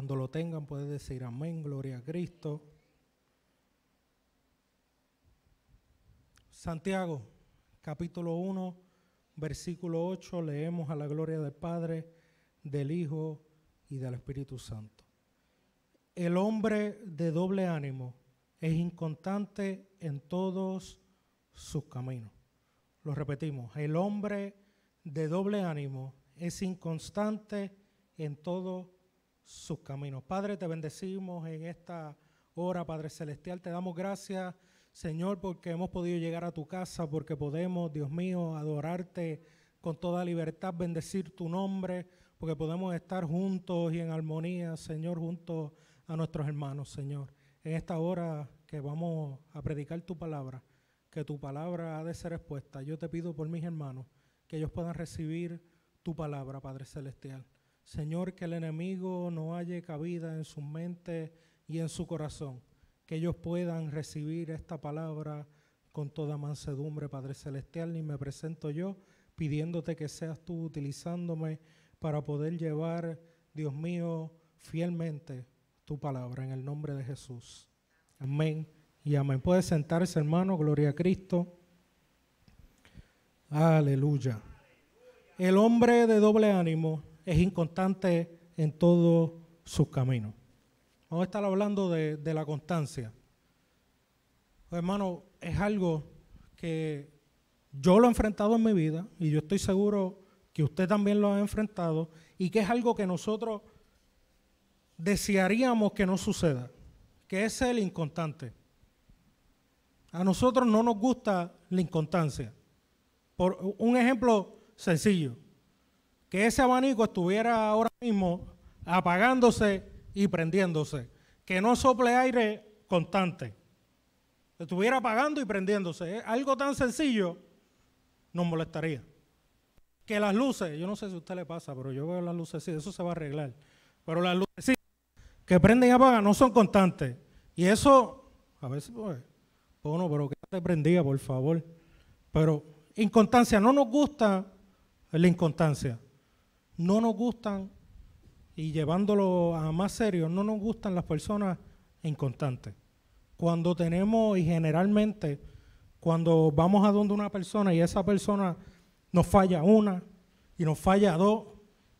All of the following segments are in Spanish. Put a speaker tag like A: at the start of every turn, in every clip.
A: Cuando lo tengan puede decir amén, gloria a Cristo. Santiago, capítulo 1, versículo 8, leemos a la gloria del Padre, del Hijo y del Espíritu Santo. El hombre de doble ánimo es inconstante en todos sus caminos. Lo repetimos, el hombre de doble ánimo es inconstante en todos sus caminos. Padre, te bendecimos en esta hora, Padre Celestial. Te damos gracias, Señor, porque hemos podido llegar a tu casa, porque podemos, Dios mío, adorarte con toda libertad, bendecir tu nombre, porque podemos estar juntos y en armonía, Señor, junto a nuestros hermanos, Señor. En esta hora que vamos a predicar tu palabra, que tu palabra ha de ser expuesta, yo te pido por mis hermanos que ellos puedan recibir tu palabra, Padre Celestial. Señor, que el enemigo no haya cabida en su mente y en su corazón, que ellos puedan recibir esta palabra con toda mansedumbre, Padre Celestial, Ni me presento yo pidiéndote que seas tú utilizándome para poder llevar, Dios mío, fielmente tu palabra en el nombre de Jesús. Amén y amén. Puede sentarse, hermano, gloria a Cristo. Aleluya. El hombre de doble ánimo es inconstante en todos sus caminos. Vamos a estar hablando de, la constancia. Pues, hermano, es algo que yo lo he enfrentado en mi vida y yo estoy seguro que usted también lo ha enfrentado y que es algo que nosotros desearíamos que no suceda, que es el inconstante. A nosotros no nos gusta la inconstancia. Por un ejemplo sencillo, que ese abanico estuviera ahora mismo apagándose y prendiéndose, que no sople aire constante, estuviera apagando y prendiéndose. Algo tan sencillo nos molestaría. Que las luces, yo no sé si a usted le pasa, pero yo veo las luces, sí, eso se va a arreglar. Pero las luces que prenden y apagan no son constantes. Y eso, a veces, pues, bueno, pues pero que te prendía, por favor. Pero inconstancia, no nos gusta la inconstancia no nos gustan, y llevándolo a más serio, no nos gustan las personas inconstantes. Cuando tenemos, y generalmente, cuando vamos a donde una persona y esa persona nos falla una, y nos falla dos,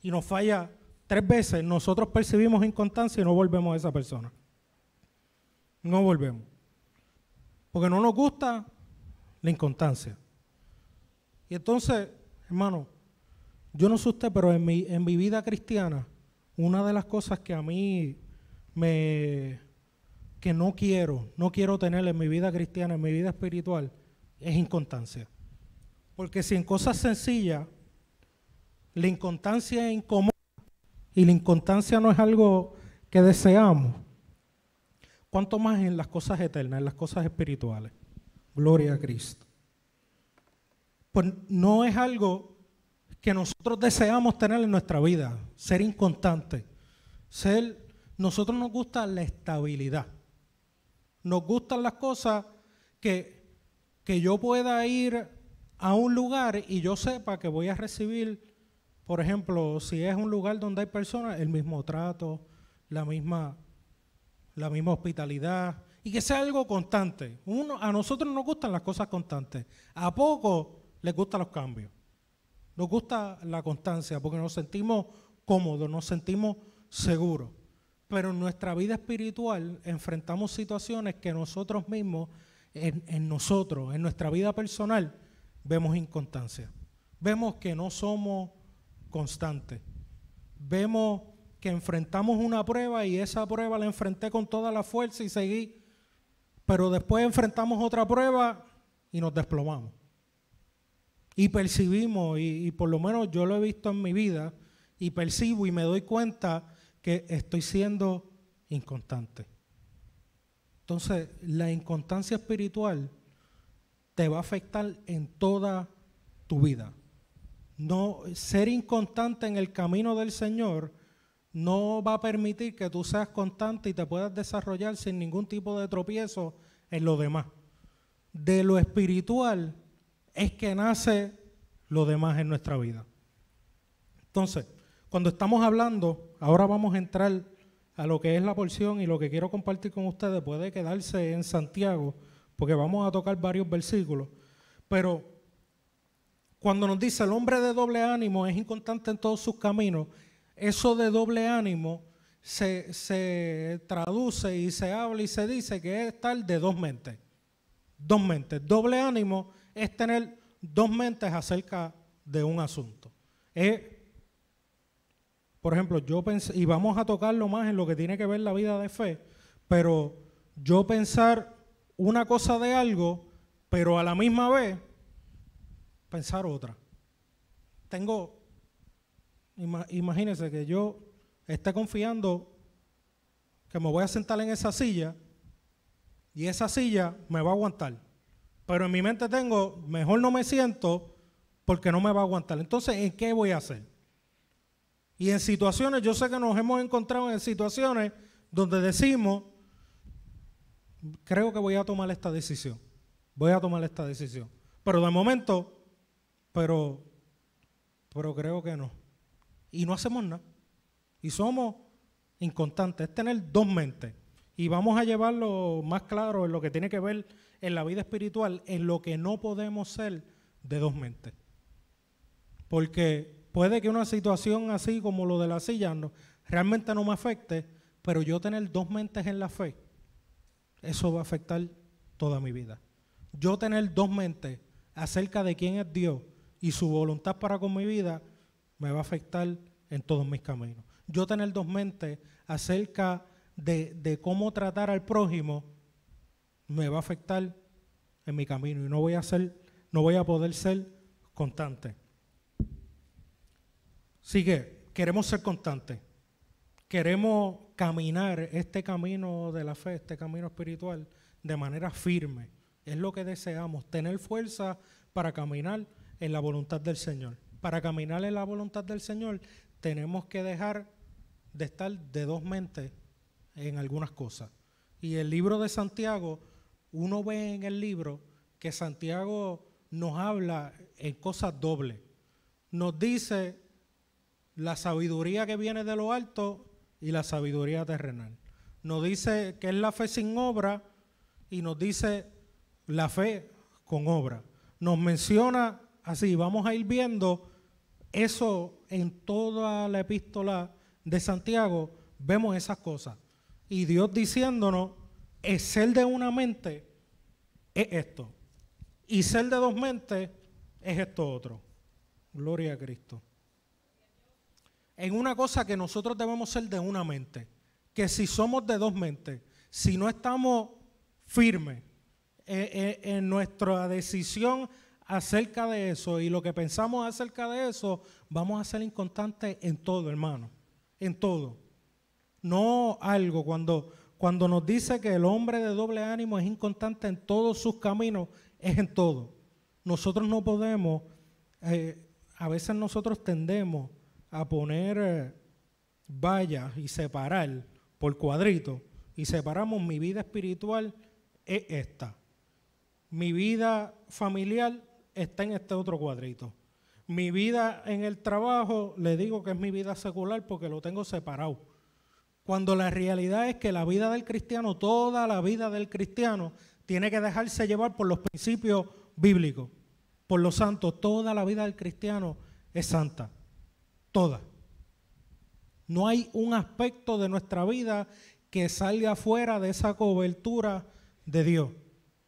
A: y nos falla tres veces, nosotros percibimos inconstancia y no volvemos a esa persona. No volvemos. Porque no nos gusta la inconstancia. Y entonces, hermano, yo no sé usted, pero en mi, en mi vida cristiana, una de las cosas que a mí me que no quiero, no quiero tener en mi vida cristiana, en mi vida espiritual, es inconstancia. Porque si en cosas sencillas la inconstancia es incómoda y la inconstancia no es algo que deseamos, ¿cuánto más en las cosas eternas, en las cosas espirituales? Gloria a Cristo. Pues no es algo que nosotros deseamos tener en nuestra vida, ser inconstante, ser, nosotros nos gusta la estabilidad, nos gustan las cosas que, que yo pueda ir a un lugar y yo sepa que voy a recibir, por ejemplo, si es un lugar donde hay personas, el mismo trato, la misma, la misma hospitalidad, y que sea algo constante. Uno, a nosotros nos gustan las cosas constantes, a poco les gustan los cambios. Nos gusta la constancia porque nos sentimos cómodos, nos sentimos seguros. Pero en nuestra vida espiritual enfrentamos situaciones que nosotros mismos, en, nosotros, en nuestra vida personal, vemos inconstancia. Vemos que no somos constantes. Vemos que enfrentamos una prueba y esa prueba la enfrenté con toda la fuerza y seguí. Pero después enfrentamos otra prueba y nos desplomamos. Y percibimos, y, por lo menos yo lo he visto en mi vida, y percibo y me doy cuenta que estoy siendo inconstante. Entonces, la inconstancia espiritual te va a afectar en toda tu vida. No, ser inconstante en el camino del Señor no va a permitir que tú seas constante y te puedas desarrollar sin ningún tipo de tropiezo en lo demás. De lo espiritual es que nace lo demás en nuestra vida. Entonces, cuando estamos hablando, ahora vamos a entrar a lo que es la porción y lo que quiero compartir con ustedes puede quedarse en Santiago, porque vamos a tocar varios versículos. Pero cuando nos dice el hombre de doble ánimo es inconstante en todos sus caminos, eso de doble ánimo se, traduce y se habla y se dice que es tal de dos mentes. Dos mentes. Doble ánimo es tener dos mentes acerca de un asunto. Es, por ejemplo, yo pensé, y vamos a tocarlo más en lo que tiene que ver la vida de fe, pero yo pensar una cosa de algo, pero a la misma vez pensar otra. Tengo, imagínense que yo esté confiando que me voy a sentar en esa silla y esa silla me va a aguantar pero en mi mente tengo, mejor no me siento porque no me va a aguantar. Entonces, ¿en qué voy a hacer? Y en situaciones, yo sé que nos hemos encontrado en situaciones donde decimos, creo que voy a tomar esta decisión, voy a tomar esta decisión. Pero de momento, pero, pero creo que no. Y no hacemos nada. Y somos inconstantes, es tener dos mentes. Y vamos a llevarlo más claro en lo que tiene que ver en la vida espiritual, en lo que no podemos ser de dos mentes. Porque puede que una situación así como lo de la silla no, realmente no me afecte, pero yo tener dos mentes en la fe, eso va a afectar toda mi vida. Yo tener dos mentes acerca de quién es Dios y su voluntad para con mi vida, me va a afectar en todos mis caminos. Yo tener dos mentes acerca de, cómo tratar al prójimo me va a afectar en mi camino y no voy a ser, no voy a poder ser constante. Así que queremos ser constantes. Queremos caminar este camino de la fe, este camino espiritual, de manera firme. Es lo que deseamos, tener fuerza para caminar en la voluntad del Señor. Para caminar en la voluntad del Señor tenemos que dejar de estar de dos mentes en algunas cosas. Y el libro de Santiago, uno ve en el libro que Santiago nos habla en cosas dobles. Nos dice la sabiduría que viene de lo alto y la sabiduría terrenal. Nos dice que es la fe sin obra y nos dice la fe con obra. Nos menciona así, vamos a ir viendo eso en toda la epístola de Santiago, vemos esas cosas. Y Dios diciéndonos, es ser de una mente es esto. Y ser de dos mentes es esto otro. Gloria a Cristo. En una cosa que nosotros debemos ser de una mente. Que si somos de dos mentes, si no estamos firmes eh, eh, en nuestra decisión acerca de eso y lo que pensamos acerca de eso, vamos a ser inconstantes en todo, hermano. En todo no algo. Cuando, cuando nos dice que el hombre de doble ánimo es inconstante en todos sus caminos, es en todo. Nosotros no podemos, eh, a veces nosotros tendemos a poner eh, vallas y separar por cuadrito y separamos mi vida espiritual es esta. Mi vida familiar está en este otro cuadrito. Mi vida en el trabajo, le digo que es mi vida secular porque lo tengo separado cuando la realidad es que la vida del cristiano, toda la vida del cristiano, tiene que dejarse llevar por los principios bíblicos, por los santos. Toda la vida del cristiano es santa, toda. No hay un aspecto de nuestra vida que salga fuera de esa cobertura de Dios.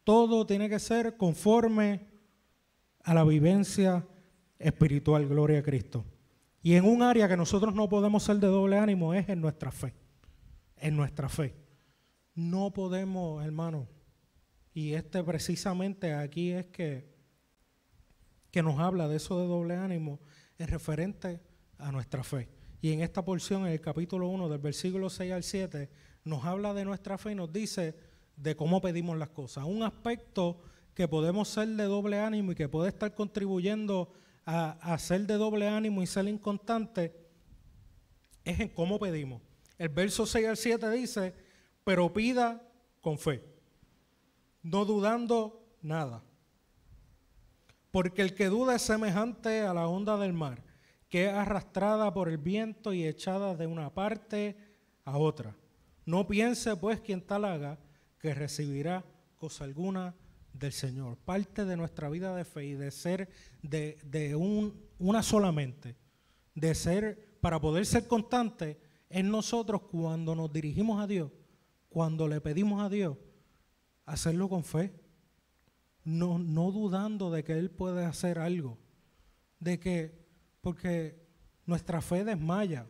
A: Todo tiene que ser conforme a la vivencia espiritual, gloria a Cristo. Y en un área que nosotros no podemos ser de doble ánimo es en nuestra fe en nuestra fe. No podemos, hermano, y este precisamente aquí es que, que nos habla de eso de doble ánimo es referente a nuestra fe. Y en esta porción, en el capítulo 1, del versículo 6 al 7, nos habla de nuestra fe y nos dice de cómo pedimos las cosas. Un aspecto que podemos ser de doble ánimo y que puede estar contribuyendo a ser de doble ánimo y ser inconstante es en cómo pedimos. El verso 6 al 7 dice, pero pida con fe, no dudando nada. Porque el que duda es semejante a la onda del mar, que es arrastrada por el viento y echada de una parte a otra. No piense pues quien tal haga que recibirá cosa alguna del Señor. Parte de nuestra vida de fe y de ser de, de un, una solamente, de ser, para poder ser constante, en nosotros cuando nos dirigimos a Dios, cuando le pedimos a Dios, hacerlo con fe, no, no dudando de que Él puede hacer algo, de que, porque nuestra fe desmaya,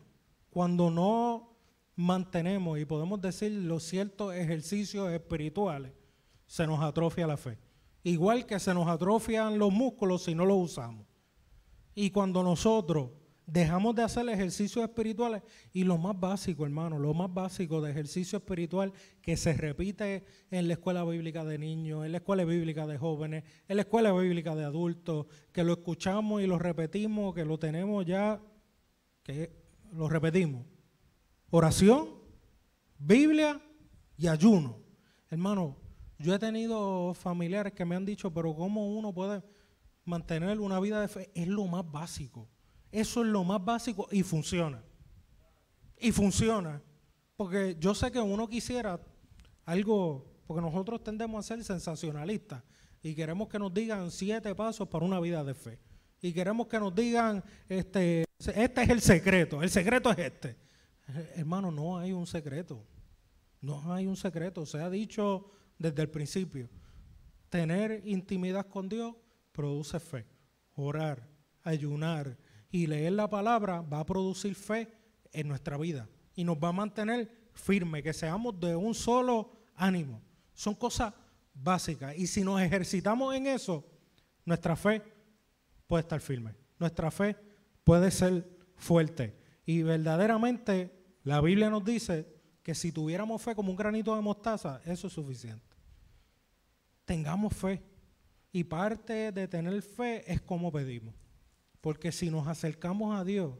A: cuando no mantenemos y podemos decir los ciertos ejercicios espirituales, se nos atrofia la fe. Igual que se nos atrofian los músculos si no los usamos. Y cuando nosotros Dejamos de hacer ejercicios espirituales y lo más básico, hermano, lo más básico de ejercicio espiritual que se repite en la escuela bíblica de niños, en la escuela bíblica de jóvenes, en la escuela bíblica de adultos, que lo escuchamos y lo repetimos, que lo tenemos ya, que lo repetimos. Oración, Biblia y ayuno. Hermano, yo he tenido familiares que me han dicho, pero ¿cómo uno puede mantener una vida de fe? Es lo más básico. Eso es lo más básico y funciona. Y funciona. Porque yo sé que uno quisiera algo, porque nosotros tendemos a ser sensacionalistas y queremos que nos digan siete pasos para una vida de fe. Y queremos que nos digan, este, este es el secreto, el secreto es este. Hermano, no hay un secreto. No hay un secreto. Se ha dicho desde el principio. Tener intimidad con Dios produce fe. Orar, ayunar, y leer la palabra va a producir fe en nuestra vida y nos va a mantener firme, que seamos de un solo ánimo. Son cosas básicas y si nos ejercitamos en eso, nuestra fe puede estar firme, nuestra fe puede ser fuerte y verdaderamente la Biblia nos dice que si tuviéramos fe como un granito de mostaza, eso es suficiente. Tengamos fe. Y parte de tener fe es como pedimos. Porque si nos acercamos a Dios,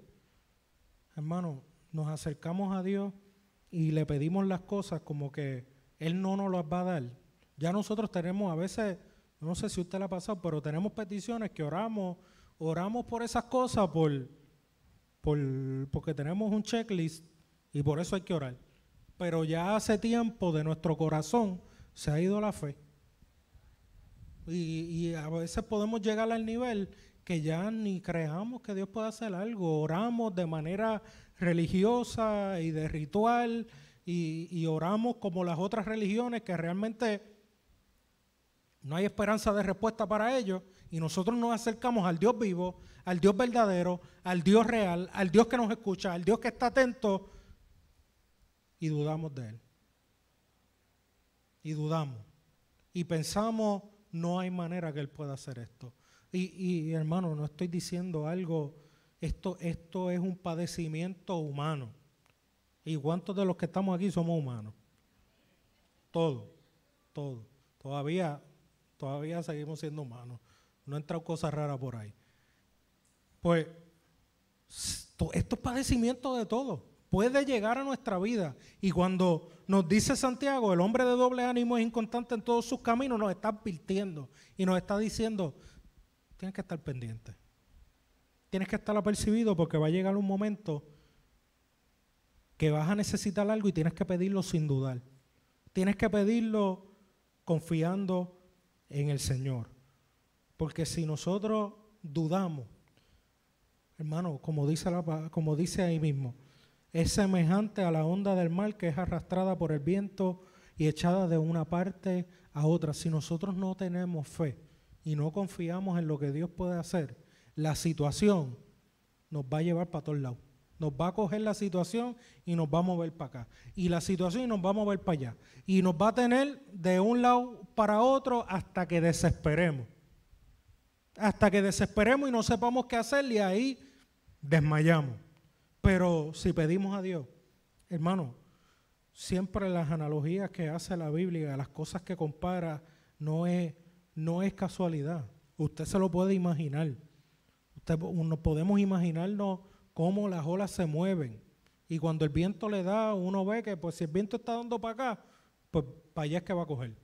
A: hermano, nos acercamos a Dios y le pedimos las cosas como que Él no nos las va a dar. Ya nosotros tenemos a veces, no sé si usted la ha pasado, pero tenemos peticiones que oramos, oramos por esas cosas, por, porque tenemos un checklist y por eso hay que orar. Pero ya hace tiempo de nuestro corazón se ha ido la fe. y a veces podemos llegar al nivel que ya ni creamos que Dios pueda hacer algo. Oramos de manera religiosa y de ritual y, y oramos como las otras religiones que realmente no hay esperanza de respuesta para ellos y nosotros nos acercamos al Dios vivo, al Dios verdadero, al Dios real, al Dios que nos escucha, al Dios que está atento y dudamos de Él. Y dudamos. Y pensamos, no hay manera que Él pueda hacer esto. Y, hermano, no estoy diciendo algo, esto, esto es un padecimiento humano. ¿Y cuántos de los que estamos aquí somos humanos? Todo, todo. Todavía, todavía seguimos siendo humanos. No entra cosas raras por ahí. Pues, Esto estos padecimientos de todo puede llegar a nuestra vida. Y cuando nos dice Santiago, el hombre de doble ánimo es inconstante en todos sus caminos, nos está advirtiendo y nos está diciendo, tienes que estar pendiente. Tienes que estar apercibido porque va a llegar un momento que vas a necesitar algo y tienes que pedirlo sin dudar. Tienes que pedirlo confiando en el Señor. Porque si nosotros dudamos, hermano, como dice, como dice ahí mismo, es semejante a la onda del mar que es arrastrada por el viento y echada de una parte a otra. Si nosotros no tenemos fe, y no confiamos en lo que Dios puede hacer, la situación nos va a llevar para todos lados. Nos va a coger la situación y nos va a mover para acá. Y la situación nos va a mover para allá. Y nos va a tener de un lado para otro hasta que desesperemos. Hasta que desesperemos y no sepamos qué hacer y ahí desmayamos. Pero si pedimos a Dios, hermano, siempre las analogías que hace la Biblia, las cosas que compara, no es no es casualidad. Usted se lo puede imaginar. Usted, no podemos imaginarnos cómo las olas se mueven. Y cuando el viento le da, uno ve que pues, si el viento está dando para acá, pues para allá es que va a coger.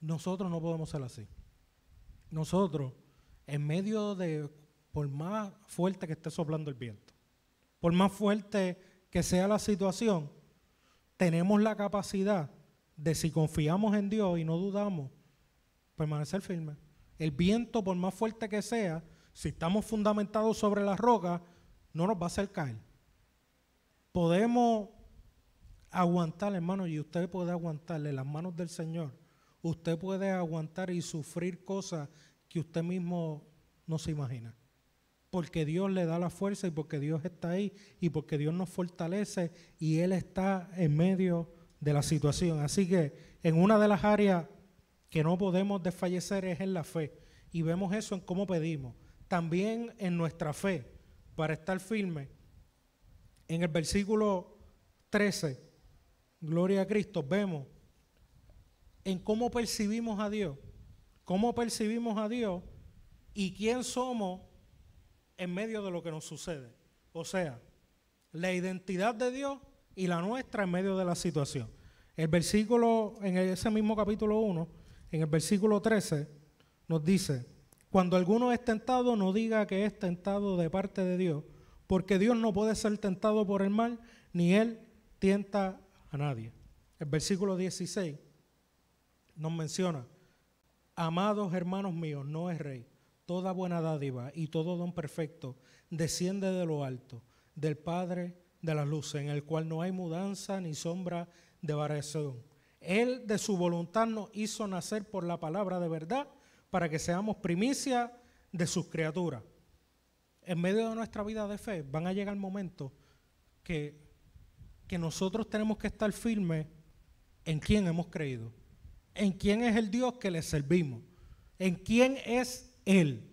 A: Nosotros no podemos ser así. Nosotros, en medio de, por más fuerte que esté soplando el viento, por más fuerte que sea la situación, tenemos la capacidad de si confiamos en Dios y no dudamos, permanecer firme. El viento, por más fuerte que sea, si estamos fundamentados sobre las rocas, no nos va a hacer caer. Podemos aguantar, hermano, y usted puede aguantarle las manos del Señor. Usted puede aguantar y sufrir cosas que usted mismo no se imagina. Porque Dios le da la fuerza y porque Dios está ahí y porque Dios nos fortalece y Él está en medio de la situación. Así que en una de las áreas que no podemos desfallecer es en la fe. Y vemos eso en cómo pedimos. También en nuestra fe, para estar firme. En el versículo 13, Gloria a Cristo, vemos en cómo percibimos a Dios, cómo percibimos a Dios y quién somos en medio de lo que nos sucede. O sea, la identidad de Dios y la nuestra en medio de la situación. El versículo, en ese mismo capítulo 1, en el versículo 13 nos dice, cuando alguno es tentado, no diga que es tentado de parte de Dios, porque Dios no puede ser tentado por el mal, ni Él tienta a nadie. El versículo 16 nos menciona, amados hermanos míos, no es rey, toda buena dádiva y todo don perfecto desciende de lo alto, del Padre de las luces, en el cual no hay mudanza ni sombra de variación él de su voluntad nos hizo nacer por la palabra de verdad para que seamos primicia de sus criaturas. En medio de nuestra vida de fe van a llegar momentos que, que nosotros tenemos que estar firmes en quién hemos creído, en quién es el Dios que le servimos, en quién es Él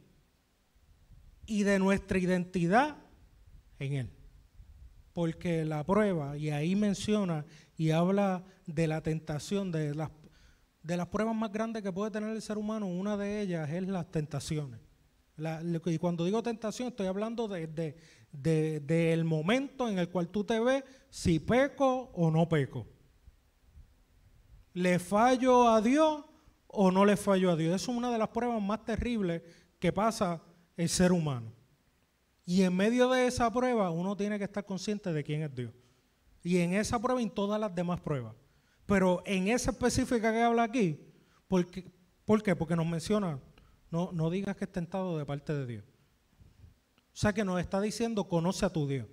A: y de nuestra identidad en Él. Porque la prueba, y ahí menciona y habla de la tentación, de las, de las pruebas más grandes que puede tener el ser humano, una de ellas es las tentaciones. y cuando digo tentación estoy hablando del de, momento en el cual tú te ves si peco o no peco. ¿Le fallo a Dios o no le fallo a Dios? es una de las pruebas más terribles que pasa el ser humano. Y en medio de esa prueba uno tiene que estar consciente de quién es Dios. Y en esa prueba y en todas las demás pruebas. Pero en esa específica que habla aquí, porque, ¿por qué? Porque nos menciona, no, no digas que es tentado de parte de Dios. O sea que nos está diciendo, conoce a tu Dios.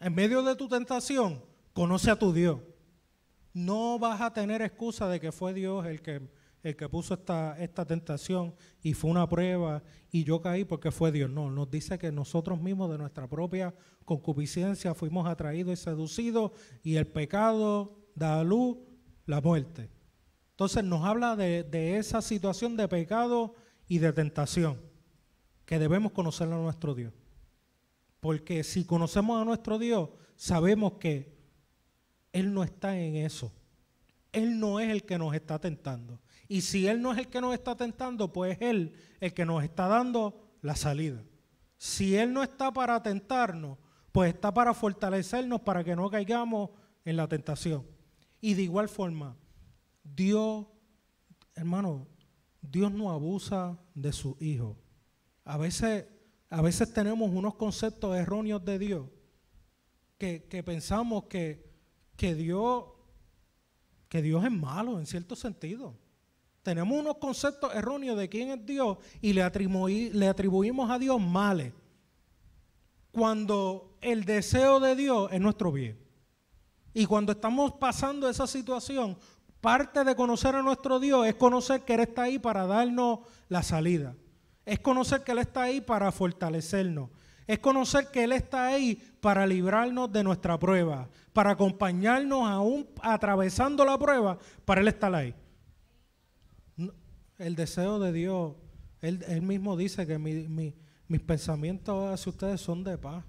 A: En medio de tu tentación, conoce a tu Dios. No vas a tener excusa de que fue Dios el que el que puso esta, esta tentación y fue una prueba y yo caí porque fue Dios. No, nos dice que nosotros mismos de nuestra propia concupiscencia fuimos atraídos y seducidos y el pecado da a luz la muerte. Entonces nos habla de, de esa situación de pecado y de tentación, que debemos conocer a nuestro Dios. Porque si conocemos a nuestro Dios, sabemos que Él no está en eso. Él no es el que nos está tentando. Y si Él no es el que nos está tentando, pues es Él el que nos está dando la salida. Si Él no está para tentarnos, pues está para fortalecernos para que no caigamos en la tentación. Y de igual forma, Dios, hermano, Dios no abusa de su hijo. A veces, a veces tenemos unos conceptos erróneos de Dios que, que pensamos que, que, Dios, que Dios es malo en cierto sentido. Tenemos unos conceptos erróneos de quién es Dios y le, atribuimos a Dios males. Cuando el deseo de Dios es nuestro bien. Y cuando estamos pasando esa situación, parte de conocer a nuestro Dios es conocer que Él está ahí para darnos la salida. Es conocer que Él está ahí para fortalecernos. Es conocer que Él está ahí para librarnos de nuestra prueba, para acompañarnos aún atravesando la prueba, para Él estar ahí el deseo de Dios, Él, mismo dice que mis pensamientos hacia ustedes son de paz,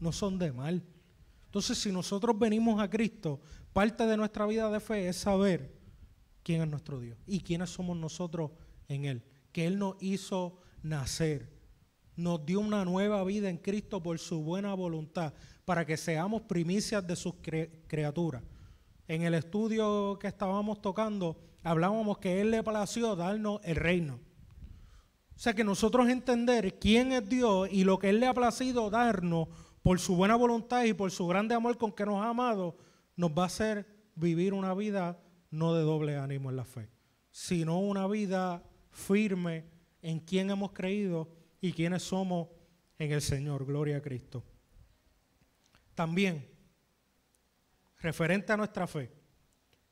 A: no son de mal. Entonces, si nosotros venimos a Cristo, parte de nuestra vida de fe es saber quién es nuestro Dios y quiénes somos nosotros en Él. Que Él nos hizo nacer, nos dio una nueva vida en Cristo por su buena voluntad, para que seamos primicias de sus criaturas. En el estudio que estábamos tocando, hablábamos que Él le placido darnos el reino. O sea que nosotros entender quién es Dios y lo que Él le ha placido darnos por su buena voluntad y por su grande amor con que nos ha amado, nos va a hacer vivir una vida no de doble ánimo en la fe, sino una vida firme en quién hemos creído y quiénes somos en el Señor. Gloria a Cristo. También, referente a nuestra fe,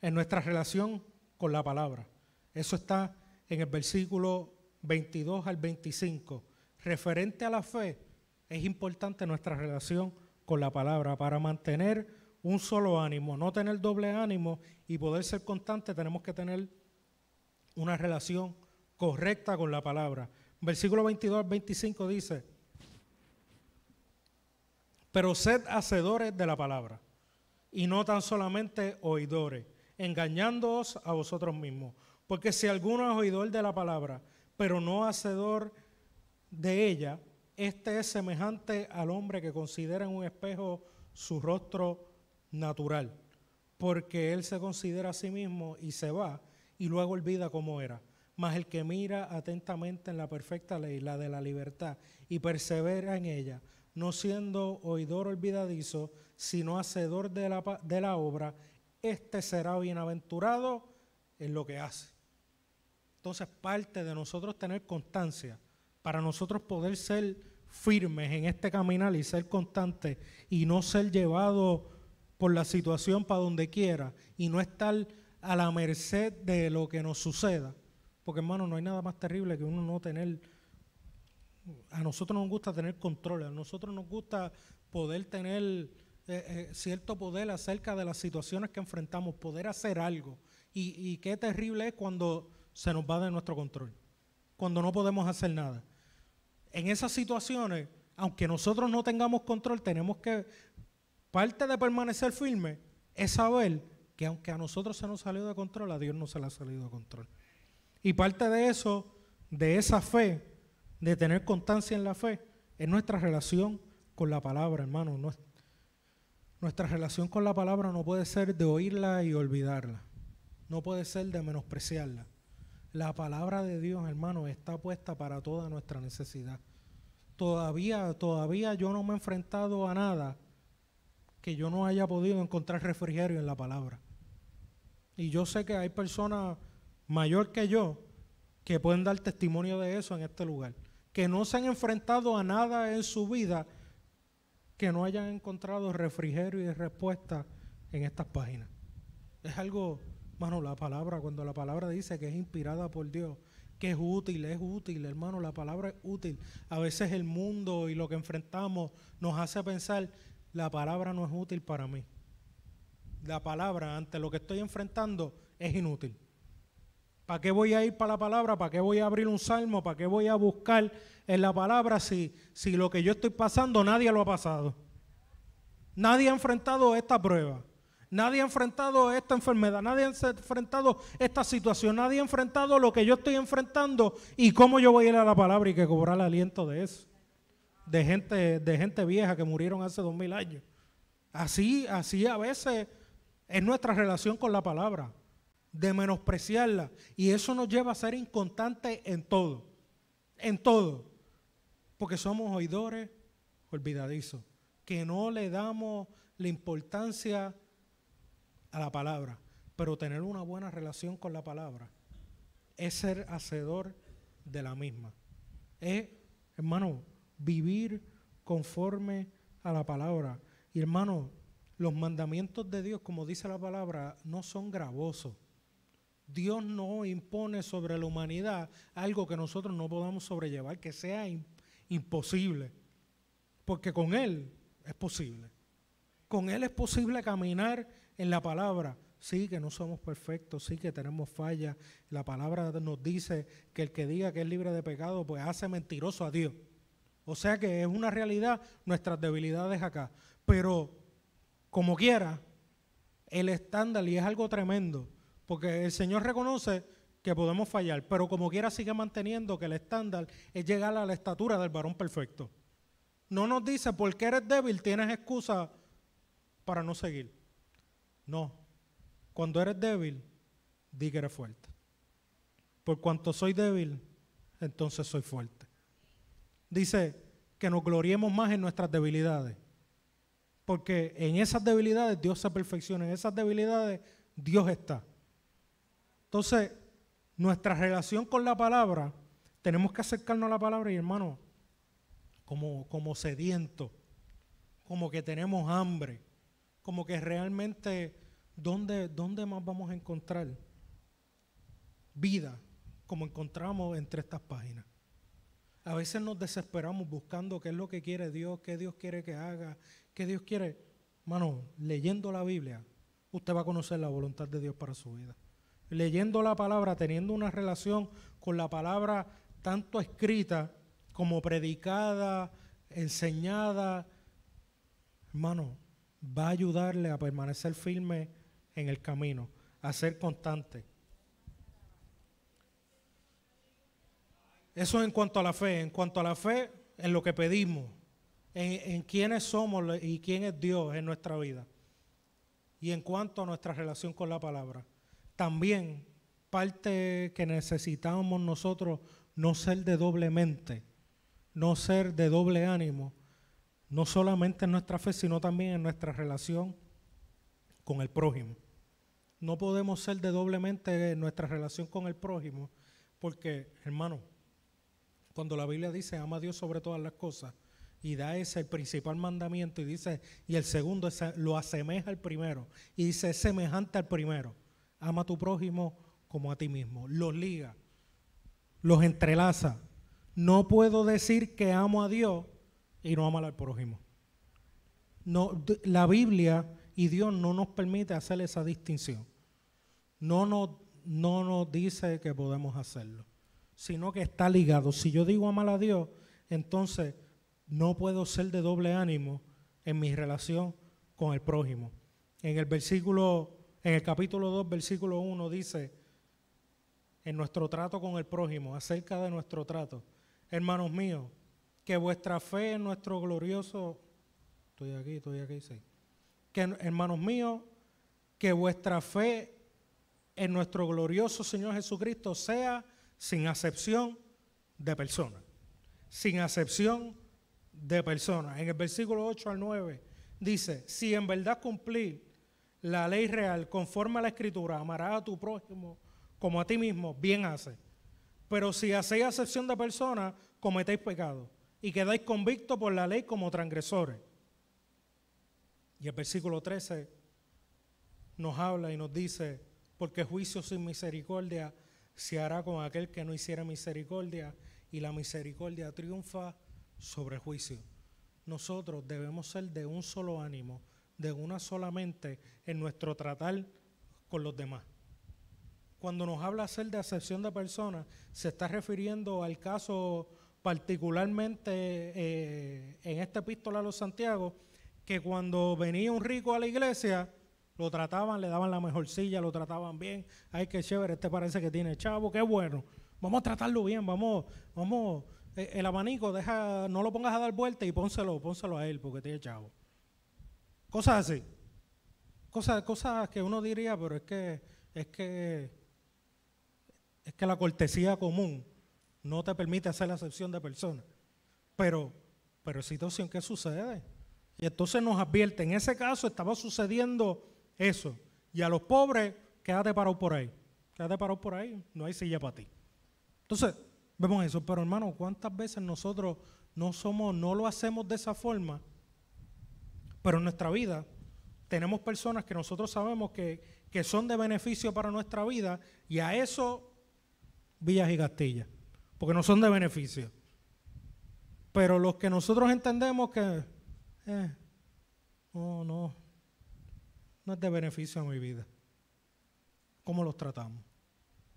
A: en nuestra relación con la palabra. Eso está en el versículo 22 al 25. Referente a la fe, es importante nuestra relación con la palabra para mantener un solo ánimo, no tener doble ánimo y poder ser constante, tenemos que tener una relación correcta con la palabra. Versículo 22 al 25 dice, pero sed hacedores de la palabra y no tan solamente oidores, engañándoos a vosotros mismos. Porque si alguno es oidor de la palabra, pero no hacedor de ella, este es semejante al hombre que considera en un espejo su rostro natural, porque él se considera a sí mismo y se va, y luego olvida cómo era. Mas el que mira atentamente en la perfecta ley, la de la libertad, y persevera en ella, no siendo oidor olvidadizo, sino hacedor de la, de la obra, este será bienaventurado en lo que hace. Entonces parte de nosotros tener constancia, para nosotros poder ser firmes en este caminar y ser constantes y no ser llevado por la situación para donde quiera y no estar a la merced de lo que nos suceda. Porque hermano, no hay nada más terrible que uno no tener... A nosotros nos gusta tener control, a nosotros nos gusta poder tener eh, eh, cierto poder acerca de las situaciones que enfrentamos, poder hacer algo. Y, y qué terrible es cuando se nos va de nuestro control, cuando no podemos hacer nada. En esas situaciones, aunque nosotros no tengamos control, tenemos que, parte de permanecer firme es saber que aunque a nosotros se nos salió de control, a Dios no se le ha salido de control. Y parte de eso, de esa fe, de tener constancia en la fe, es nuestra relación con la palabra, hermano. Nuestra relación con la palabra no puede ser de oírla y olvidarla. No puede ser de menospreciarla. La palabra de Dios, hermano, está puesta para toda nuestra necesidad. Todavía, todavía yo no me he enfrentado a nada que yo no haya podido encontrar refrigerio en la palabra. Y yo sé que hay personas mayor que yo que pueden dar testimonio de eso en este lugar, que no se han enfrentado a nada en su vida que no hayan encontrado refrigerio y respuesta en estas páginas. Es algo, hermano, la palabra, cuando la palabra dice que es inspirada por Dios, que es útil, es útil, hermano, la palabra es útil. A veces el mundo y lo que enfrentamos nos hace pensar, la palabra no es útil para mí. La palabra ante lo que estoy enfrentando es inútil. ¿Para qué voy a ir para la palabra? ¿Para qué voy a abrir un salmo? ¿Para qué voy a buscar en la palabra si, si lo que yo estoy pasando nadie lo ha pasado? Nadie ha enfrentado esta prueba. Nadie ha enfrentado esta enfermedad, nadie ha enfrentado esta situación, nadie ha enfrentado lo que yo estoy enfrentando y cómo yo voy a ir a la palabra y que cobrar el aliento de eso. De gente, de gente vieja que murieron hace dos mil años. Así, así a veces es nuestra relación con la palabra de menospreciarla. Y eso nos lleva a ser inconstantes en todo, en todo. Porque somos oidores olvidadizos, que no le damos la importancia a la palabra. Pero tener una buena relación con la palabra es ser hacedor de la misma. Es, hermano, vivir conforme a la palabra. Y hermano, los mandamientos de Dios, como dice la palabra, no son gravosos. Dios no impone sobre la humanidad algo que nosotros no podamos sobrellevar, que sea imposible. Porque con Él es posible. Con Él es posible caminar en la palabra. Sí que no somos perfectos, sí que tenemos fallas. La palabra nos dice que el que diga que es libre de pecado, pues hace mentiroso a Dios. O sea que es una realidad nuestras debilidades acá. Pero como quiera, el estándar, y es algo tremendo, porque el Señor reconoce que podemos fallar, pero como quiera sigue manteniendo que el estándar es llegar a la estatura del varón perfecto. No nos dice, porque eres débil, tienes excusa para no seguir. No, cuando eres débil, di que eres fuerte. Por cuanto soy débil, entonces soy fuerte. Dice que nos gloriemos más en nuestras debilidades. Porque en esas debilidades Dios se perfecciona, en esas debilidades Dios está. Entonces, nuestra relación con la palabra, tenemos que acercarnos a la palabra y hermano, como, como sediento, como que tenemos hambre, como que realmente, ¿dónde, más vamos a encontrar vida como encontramos entre estas páginas? A veces nos desesperamos buscando qué es lo que quiere Dios, qué Dios quiere que haga, qué Dios quiere. hermano, leyendo la Biblia, usted va a conocer la voluntad de Dios para su vida leyendo la palabra, teniendo una relación con la palabra tanto escrita como predicada, enseñada, hermano, va a ayudarle a permanecer firme en el camino, a ser constante. Eso en cuanto a la fe, en cuanto a la fe, en lo que pedimos, en, en quiénes somos y quién es Dios en nuestra vida. Y en cuanto a nuestra relación con la palabra también parte que necesitamos nosotros no ser de doble mente, no ser de doble ánimo, no solamente en nuestra fe, sino también en nuestra relación con el prójimo. No podemos ser de doble mente en nuestra relación con el prójimo, porque, hermano, cuando la Biblia dice ama a Dios sobre todas las cosas y da ese el principal mandamiento y dice, y el segundo lo asemeja al primero y dice es semejante al primero ama a tu prójimo como a ti mismo. Los liga, los entrelaza. No puedo decir que amo a Dios y no amar al prójimo. No, la Biblia y Dios no nos permite hacer esa distinción. No no nos dice que podemos hacerlo, sino que está ligado. Si yo digo amar a Dios, entonces no puedo ser de doble ánimo en mi relación con el prójimo. En el versículo en el capítulo 2, versículo 1 dice, en nuestro trato con el prójimo, acerca de nuestro trato, hermanos míos, que vuestra fe en nuestro glorioso, estoy aquí, estoy aquí, sí, que hermanos míos, que vuestra fe en nuestro glorioso Señor Jesucristo sea sin acepción de personas, sin acepción de personas. En el versículo 8 al 9 dice, si en verdad cumplir la ley real conforme a la escritura, amarás a tu prójimo como a ti mismo, bien hace. Pero si hacéis acepción de personas, cometéis pecado y quedáis convictos por la ley como transgresores. Y el versículo 13 nos habla y nos dice, porque juicio sin misericordia se hará con aquel que no hiciera misericordia y la misericordia triunfa sobre juicio. Nosotros debemos ser de un solo ánimo, de una solamente en nuestro tratar con los demás. Cuando nos habla hacer de acepción de personas, se está refiriendo al caso particularmente eh, en esta epístola a los Santiago, que cuando venía un rico a la iglesia, lo trataban, le daban la mejor silla, lo trataban bien. Ay, qué chévere, este parece que tiene chavo, qué bueno. Vamos a tratarlo bien, vamos, vamos. Eh, el abanico, deja, no lo pongas a dar vuelta y pónselo, pónselo a él, porque tiene chavo. Cosas así. Cosas, cosas que uno diría, pero es que, es que, es que la cortesía común no te permite hacer la excepción de personas. Pero, pero situación que sucede. Y entonces nos advierte, en ese caso estaba sucediendo eso. Y a los pobres, quédate parado por ahí. Quédate parado por ahí, no hay silla para ti. Entonces, vemos eso. Pero hermano, ¿cuántas veces nosotros no somos, no lo hacemos de esa forma? Pero en nuestra vida tenemos personas que nosotros sabemos que, son de beneficio para nuestra vida y a eso Villas y Castilla, porque no son de beneficio. Pero los que nosotros entendemos que, eh, oh, no, no es de beneficio a mi vida. ¿Cómo los tratamos?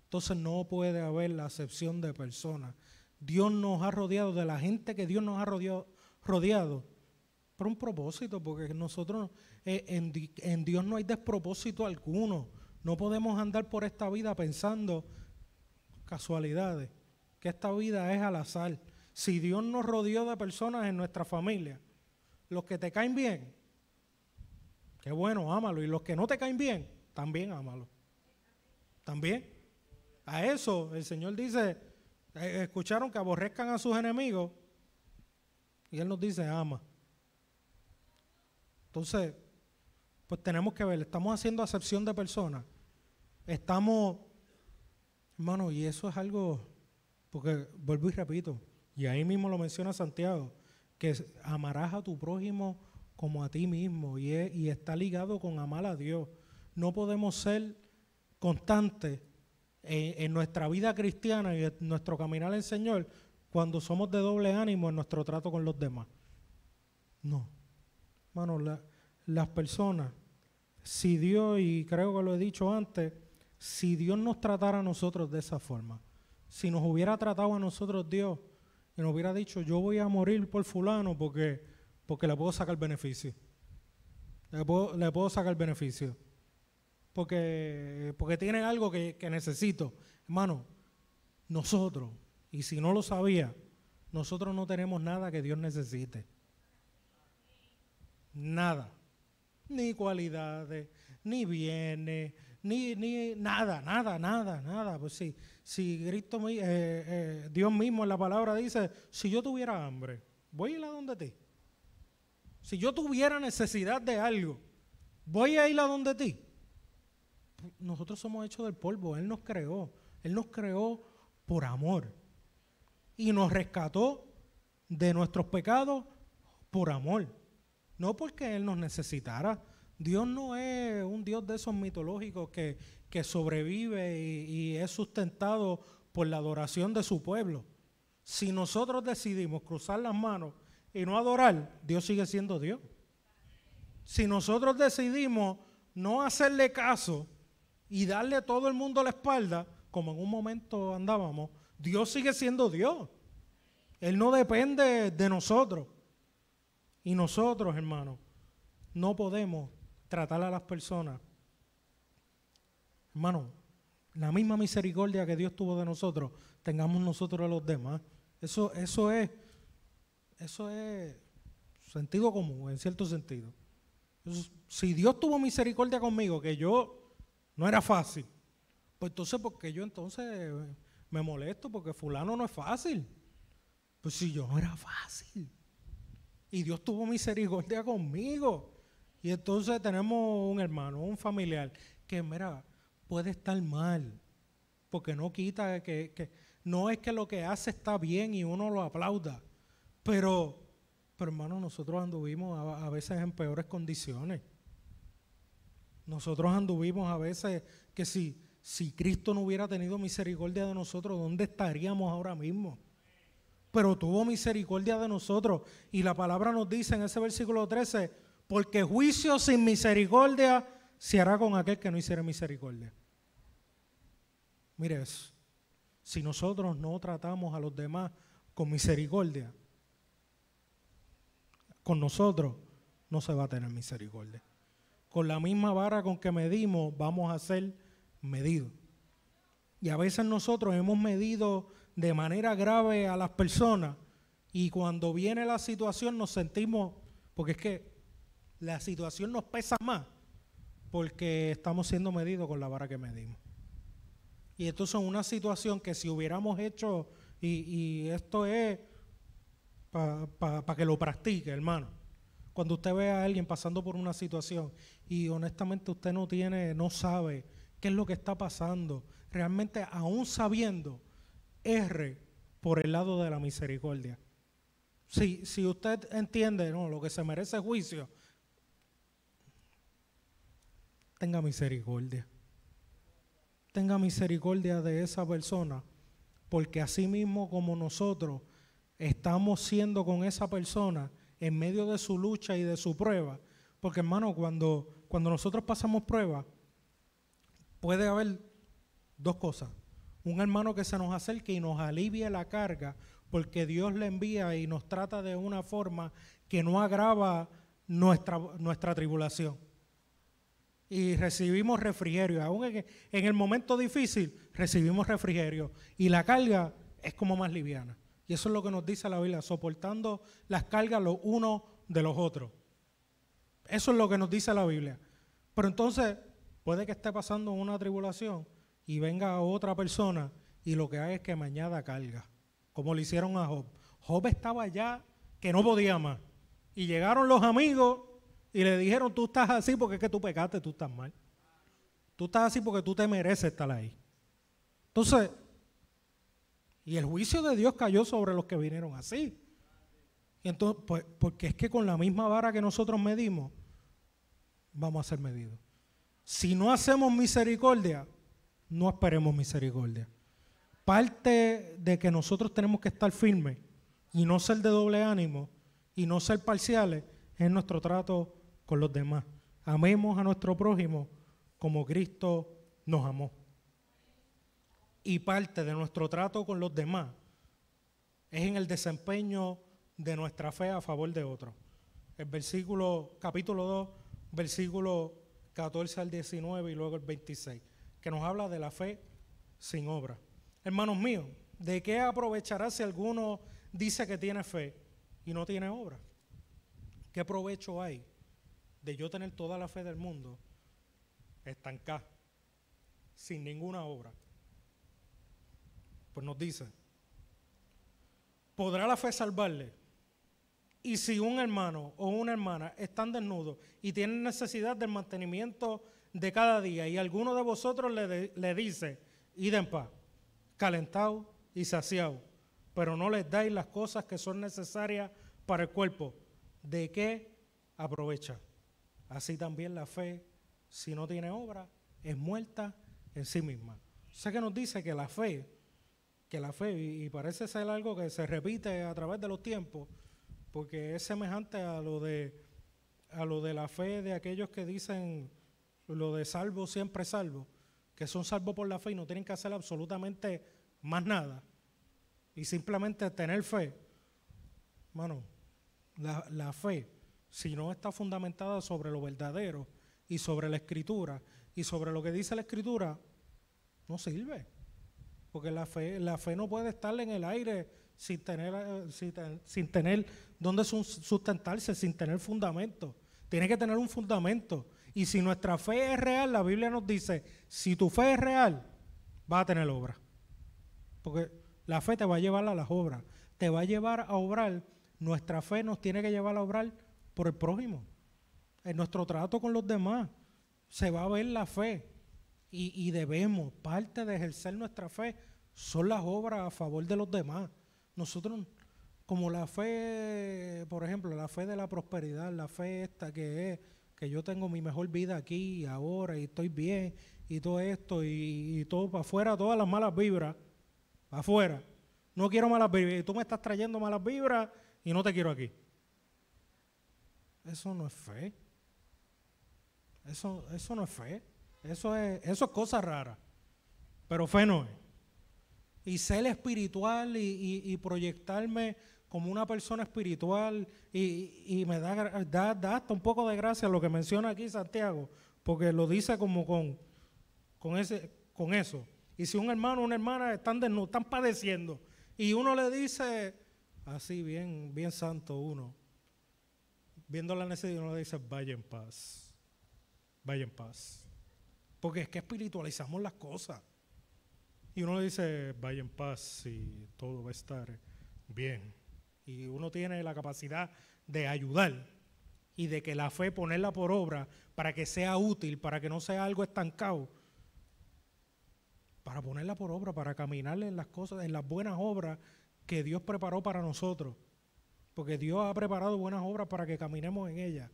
A: Entonces no puede haber la acepción de personas. Dios nos ha rodeado de la gente que Dios nos ha rodeado, rodeado por un propósito, porque nosotros eh, en, Dios no hay despropósito alguno. No podemos andar por esta vida pensando casualidades, que esta vida es al azar. Si Dios nos rodeó de personas en nuestra familia, los que te caen bien, qué bueno, ámalo. Y los que no te caen bien, también ámalo. También. A eso el Señor dice, eh, escucharon que aborrezcan a sus enemigos. Y Él nos dice, ama. Entonces, pues tenemos que ver, estamos haciendo acepción de personas. Estamos, hermano, y eso es algo, porque vuelvo y repito, y ahí mismo lo menciona Santiago, que amarás a tu prójimo como a ti mismo, y, está ligado con amar a Dios. No podemos ser constantes en, en nuestra vida cristiana y en nuestro caminar al Señor cuando somos de doble ánimo en nuestro trato con los demás. No. Hermano, las personas, si Dios, y creo que lo he dicho antes, si Dios nos tratara a nosotros de esa forma, si nos hubiera tratado a nosotros Dios y nos hubiera dicho, yo voy a morir por fulano porque, porque le puedo sacar beneficio. Le puedo, le puedo sacar beneficio. Porque, porque tiene algo que, que necesito. Hermano, nosotros, y si no lo sabía, nosotros no tenemos nada que Dios necesite nada. Ni cualidades, ni bienes, ni, ni nada, nada, nada, nada. Pues si Cristo, eh, eh, Dios mismo en la palabra dice, si yo tuviera hambre, voy a ir a donde ti. Si yo tuviera necesidad de algo, voy a ir a donde ti. Nosotros somos hechos del polvo, Él nos creó, Él nos creó por amor y nos rescató de nuestros pecados por amor no porque Él nos necesitara. Dios no es un Dios de esos mitológicos que, sobrevive y, y es sustentado por la adoración de su pueblo. Si nosotros decidimos cruzar las manos y no adorar, Dios sigue siendo Dios. Si nosotros decidimos no hacerle caso y darle a todo el mundo la espalda, como en un momento andábamos, Dios sigue siendo Dios. Él no depende de nosotros. Y nosotros, hermanos, no podemos tratar a las personas. Hermano, la misma misericordia que Dios tuvo de nosotros, tengamos nosotros a los demás. Eso, eso es, eso es sentido común, en cierto sentido. Si Dios tuvo misericordia conmigo, que yo no era fácil, pues entonces, porque yo entonces me molesto? Porque fulano no es fácil. Pues si yo no era fácil y Dios tuvo misericordia conmigo. Y entonces tenemos un hermano, un familiar, que mira, puede estar mal, porque no quita que, no es que lo que hace está bien y uno lo aplauda, pero, hermano, nosotros anduvimos a, veces en peores condiciones. Nosotros anduvimos a veces que si, si Cristo no hubiera tenido misericordia de nosotros, ¿dónde estaríamos ahora mismo? pero tuvo misericordia de nosotros. Y la palabra nos dice en ese versículo 13, porque juicio sin misericordia se hará con aquel que no hiciera misericordia. Mire eso, si nosotros no tratamos a los demás con misericordia, con nosotros no se va a tener misericordia. Con la misma vara con que medimos, vamos a ser medidos. Y a veces nosotros hemos medido de manera grave a las personas y cuando viene la situación nos sentimos, porque es que la situación nos pesa más porque estamos siendo medidos con la vara que medimos. Y esto es una situación que si hubiéramos hecho, y, esto es para que lo practique, hermano. Cuando usted ve a alguien pasando por una situación y honestamente usted no tiene, no sabe qué es lo que está pasando, realmente aún sabiendo, R por el lado de la misericordia. Si, si usted entiende no, lo que se merece juicio, tenga misericordia. Tenga misericordia de esa persona, porque así mismo como nosotros estamos siendo con esa persona en medio de su lucha y de su prueba, porque hermano, cuando, cuando nosotros pasamos prueba puede haber dos cosas un hermano que se nos acerque y nos alivie la carga, porque Dios le envía y nos trata de una forma que no agrava nuestra, nuestra tribulación. Y recibimos refrigerio, aún en, en el momento difícil recibimos refrigerio y la carga es como más liviana. Y eso es lo que nos dice la Biblia, soportando las cargas los unos de los otros. Eso es lo que nos dice la Biblia. Pero entonces, puede que esté pasando una tribulación y venga otra persona y lo que haga es que mañana carga, como le hicieron a Job. Job estaba allá que no podía más. Y llegaron los amigos y le dijeron, tú estás así porque es que tú pecaste, tú estás mal. Tú estás así porque tú te mereces estar ahí. Entonces, y el juicio de Dios cayó sobre los que vinieron así. Y entonces, pues, porque es que con la misma vara que nosotros medimos, vamos a ser medidos. Si no hacemos misericordia, no esperemos misericordia. Parte de que nosotros tenemos que estar firmes y no ser de doble ánimo y no ser parciales es nuestro trato con los demás. Amemos a nuestro prójimo como Cristo nos amó. Y parte de nuestro trato con los demás es en el desempeño de nuestra fe a favor de otros. El versículo, capítulo 2, versículo 14 al 19 y luego el 26 que nos habla de la fe sin obra. Hermanos míos, ¿de qué aprovechará si alguno dice que tiene fe y no tiene obra? ¿Qué provecho hay de yo tener toda la fe del mundo estancada, sin ninguna obra? Pues nos dice, ¿podrá la fe salvarle? Y si un hermano o una hermana están desnudos y tienen necesidad del mantenimiento de cada día y alguno de vosotros le, dice, id en paz, calentado y saciado, pero no les dais las cosas que son necesarias para el cuerpo, ¿de qué aprovecha? Así también la fe, si no tiene obra, es muerta en sí misma. O que nos dice que la fe, que la fe, y parece ser algo que se repite a través de los tiempos, porque es semejante a lo de, a lo de la fe de aquellos que dicen lo de salvo siempre salvo, que son salvos por la fe y no tienen que hacer absolutamente más nada y simplemente tener fe. mano, la, la fe, si no está fundamentada sobre lo verdadero y sobre la escritura y sobre lo que dice la escritura, no sirve. Porque la fe, la fe no puede estar en el aire sin tener, eh, sin, sin tener dónde sustentarse, sin tener fundamento. Tiene que tener un fundamento. Y si nuestra fe es real, la Biblia nos dice, si tu fe es real, va a tener obra. Porque la fe te va a llevar a las obras, te va a llevar a obrar. Nuestra fe nos tiene que llevar a obrar por el prójimo, en nuestro trato con los demás. Se va a ver la fe y, y debemos, parte de ejercer nuestra fe son las obras a favor de los demás. Nosotros, como la fe, por ejemplo, la fe de la prosperidad, la fe esta que es yo tengo mi mejor vida aquí y ahora y estoy bien y todo esto y, todo para afuera, todas las malas vibras, afuera. No quiero malas vibras y tú me estás trayendo malas vibras y no te quiero aquí. Eso no es fe. Eso, eso no es fe. Eso es, eso es cosa rara. Pero fe no es. Y ser espiritual y, y proyectarme como una persona espiritual y, me da, hasta un poco de gracia lo que menciona aquí Santiago, porque lo dice como con, con, ese, con eso. Y si un hermano o una hermana están están padeciendo, y uno le dice, así bien, bien santo uno, viendo la necesidad, uno le dice, vaya en paz, vaya en paz. Porque es que espiritualizamos las cosas. Y uno le dice, vaya en paz y todo va a estar bien y uno tiene la capacidad de ayudar y de que la fe ponerla por obra para que sea útil, para que no sea algo estancado, para ponerla por obra, para caminar en las cosas, en las buenas obras que Dios preparó para nosotros, porque Dios ha preparado buenas obras para que caminemos en ellas.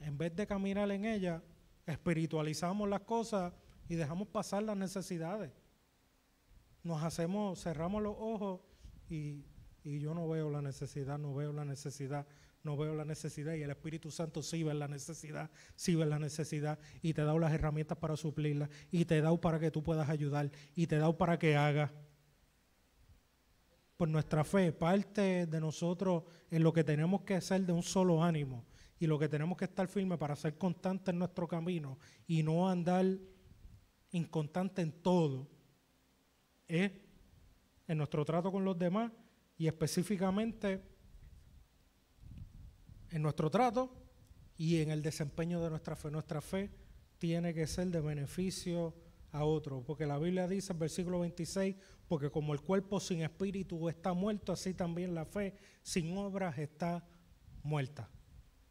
A: En vez de caminar en ellas, espiritualizamos las cosas y dejamos pasar las necesidades. Nos hacemos, cerramos los ojos y y yo no veo la necesidad, no veo la necesidad, no veo la necesidad y el Espíritu Santo sí ve la necesidad, sí ve la necesidad y te da las herramientas para suplirla y te da para que tú puedas ayudar y te da para que hagas. Pues nuestra fe, parte de nosotros en lo que tenemos que hacer de un solo ánimo y lo que tenemos que estar firme para ser constante en nuestro camino y no andar inconstante en todo ¿eh? en nuestro trato con los demás y específicamente en nuestro trato y en el desempeño de nuestra fe. Nuestra fe tiene que ser de beneficio a otro, porque la Biblia dice en versículo 26, porque como el cuerpo sin espíritu está muerto, así también la fe sin obras está muerta.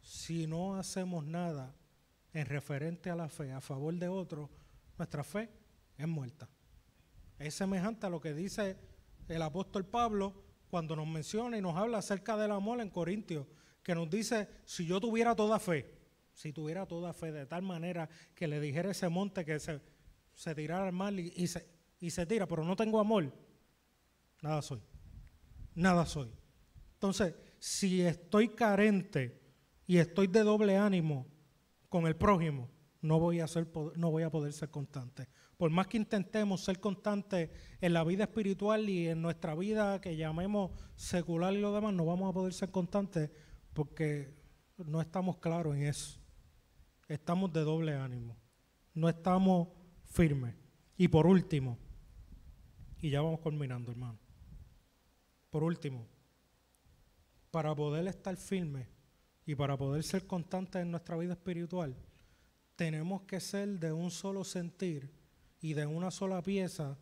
A: Si no hacemos nada en referente a la fe a favor de otro, nuestra fe es muerta. Es semejante a lo que dice el apóstol Pablo cuando nos menciona y nos habla acerca del amor en Corintios, que nos dice, si yo tuviera toda fe, si tuviera toda fe de tal manera que le dijera ese monte que se, se tirara al mar y, se, y se tira, pero no tengo amor, nada soy, nada soy. Entonces, si estoy carente y estoy de doble ánimo con el prójimo, no voy a, ser, no voy a poder ser constante por más que intentemos ser constantes en la vida espiritual y en nuestra vida que llamemos secular y lo demás, no vamos a poder ser constantes porque no estamos claros en eso. Estamos de doble ánimo, no estamos firmes. Y por último, y ya vamos culminando, hermano. Por último, para poder estar firmes y para poder ser constantes en nuestra vida espiritual, tenemos que ser de un solo sentir y de una sola pieza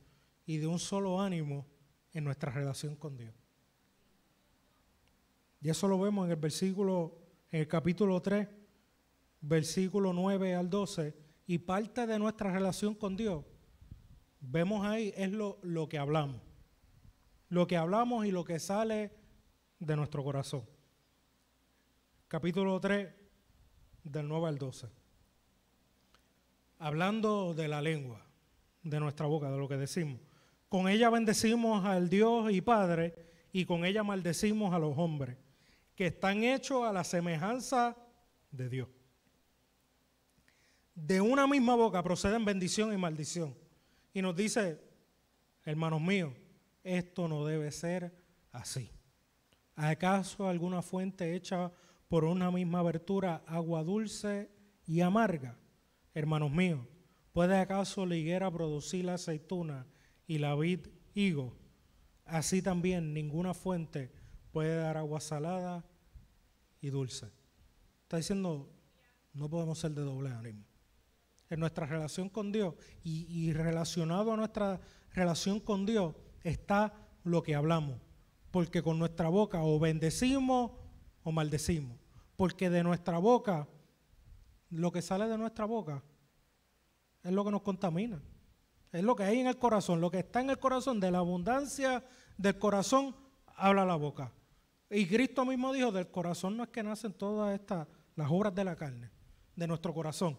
A: y de un solo ánimo en nuestra relación con Dios. Y eso lo vemos en el versículo, en el capítulo 3, versículo 9 al 12, y parte de nuestra relación con Dios, vemos ahí, es lo, lo que hablamos. Lo que hablamos y lo que sale de nuestro corazón. Capítulo 3, del 9 al 12. Hablando de la lengua de nuestra boca, de lo que decimos. Con ella bendecimos al Dios y Padre y con ella maldecimos a los hombres, que están hechos a la semejanza de Dios. De una misma boca proceden bendición y maldición. Y nos dice, hermanos míos, esto no debe ser así. ¿Acaso alguna fuente hecha por una misma abertura agua dulce y amarga? Hermanos míos, ¿Puede acaso la higuera producir la aceituna y la vid higo? Así también ninguna fuente puede dar agua salada y dulce. Está diciendo, no podemos ser de doble ánimo. En nuestra relación con Dios y, y relacionado a nuestra relación con Dios está lo que hablamos. Porque con nuestra boca o bendecimos o maldecimos. Porque de nuestra boca, lo que sale de nuestra boca es lo que nos contamina. Es lo que hay en el corazón, lo que está en el corazón, de la abundancia del corazón, habla la boca. Y Cristo mismo dijo, del corazón no es que nacen todas estas, las obras de la carne, de nuestro corazón.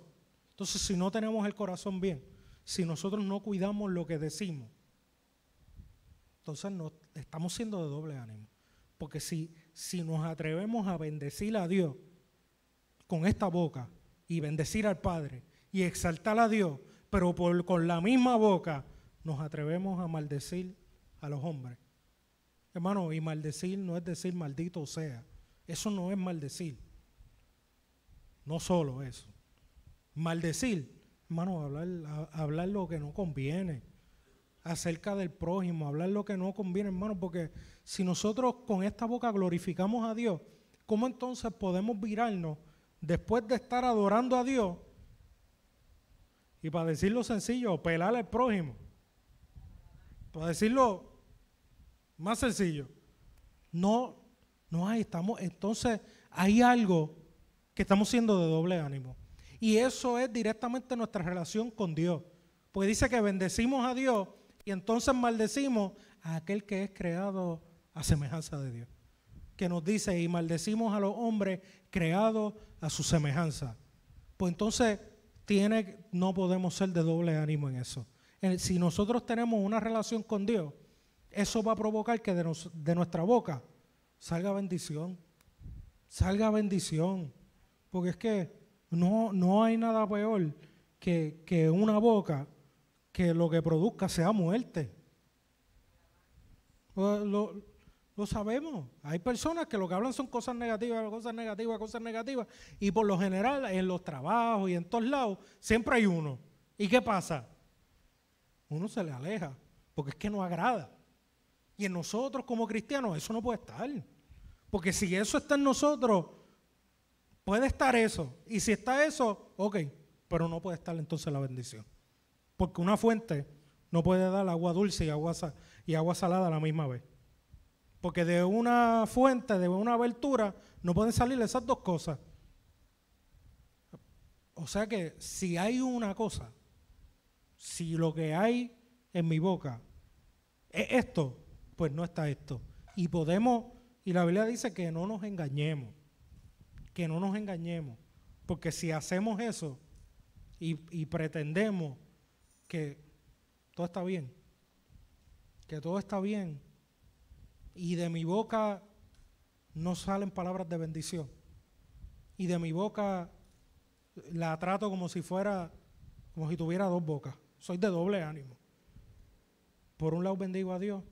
A: Entonces, si no tenemos el corazón bien, si nosotros no cuidamos lo que decimos, entonces estamos siendo de doble ánimo. Porque si, si nos atrevemos a bendecir a Dios con esta boca y bendecir al Padre y exaltar a Dios, pero con la misma boca nos atrevemos a maldecir a los hombres. Hermano, y maldecir no es decir maldito sea. Eso no es maldecir. No solo eso. Maldecir, hermano, hablar, hablar lo que no conviene acerca del prójimo, hablar lo que no conviene, hermano, porque si nosotros con esta boca glorificamos a Dios, ¿cómo entonces podemos virarnos después de estar adorando a Dios y para decirlo sencillo, pelar al prójimo. Para decirlo más sencillo, no, no hay, estamos, entonces hay algo que estamos siendo de doble ánimo. Y eso es directamente nuestra relación con Dios. Porque dice que bendecimos a Dios y entonces maldecimos a aquel que es creado a semejanza de Dios. Que nos dice, y maldecimos a los hombres creados a su semejanza. Pues entonces tiene, no podemos ser de doble ánimo en eso. Si nosotros tenemos una relación con Dios, eso va a provocar que de, nuestra boca salga bendición, salga bendición, porque es que no, no hay nada peor que, que una boca que lo que produzca sea muerte. Lo, lo sabemos. Hay personas que lo que hablan son cosas negativas, cosas negativas, cosas negativas. Y por lo general, en los trabajos y en todos lados, siempre hay uno. ¿Y qué pasa? Uno se le aleja, porque es que no agrada. Y en nosotros como cristianos eso no puede estar. Porque si eso está en nosotros, puede estar eso. Y si está eso, ok, pero no puede estar entonces la bendición. Porque una fuente no puede dar agua dulce y agua, y agua salada a la misma vez. Porque de una fuente, de una abertura, no pueden salir esas dos cosas. O sea que si hay una cosa, si lo que hay en mi boca es esto, pues no está esto. Y podemos, y la Biblia dice que no nos engañemos, que no nos engañemos. Porque si hacemos eso y, pretendemos que todo está bien, que todo está bien, y de mi boca no salen palabras de bendición. Y de mi boca la trato como si fuera, como si tuviera dos bocas. Soy de doble ánimo. Por un lado bendigo a Dios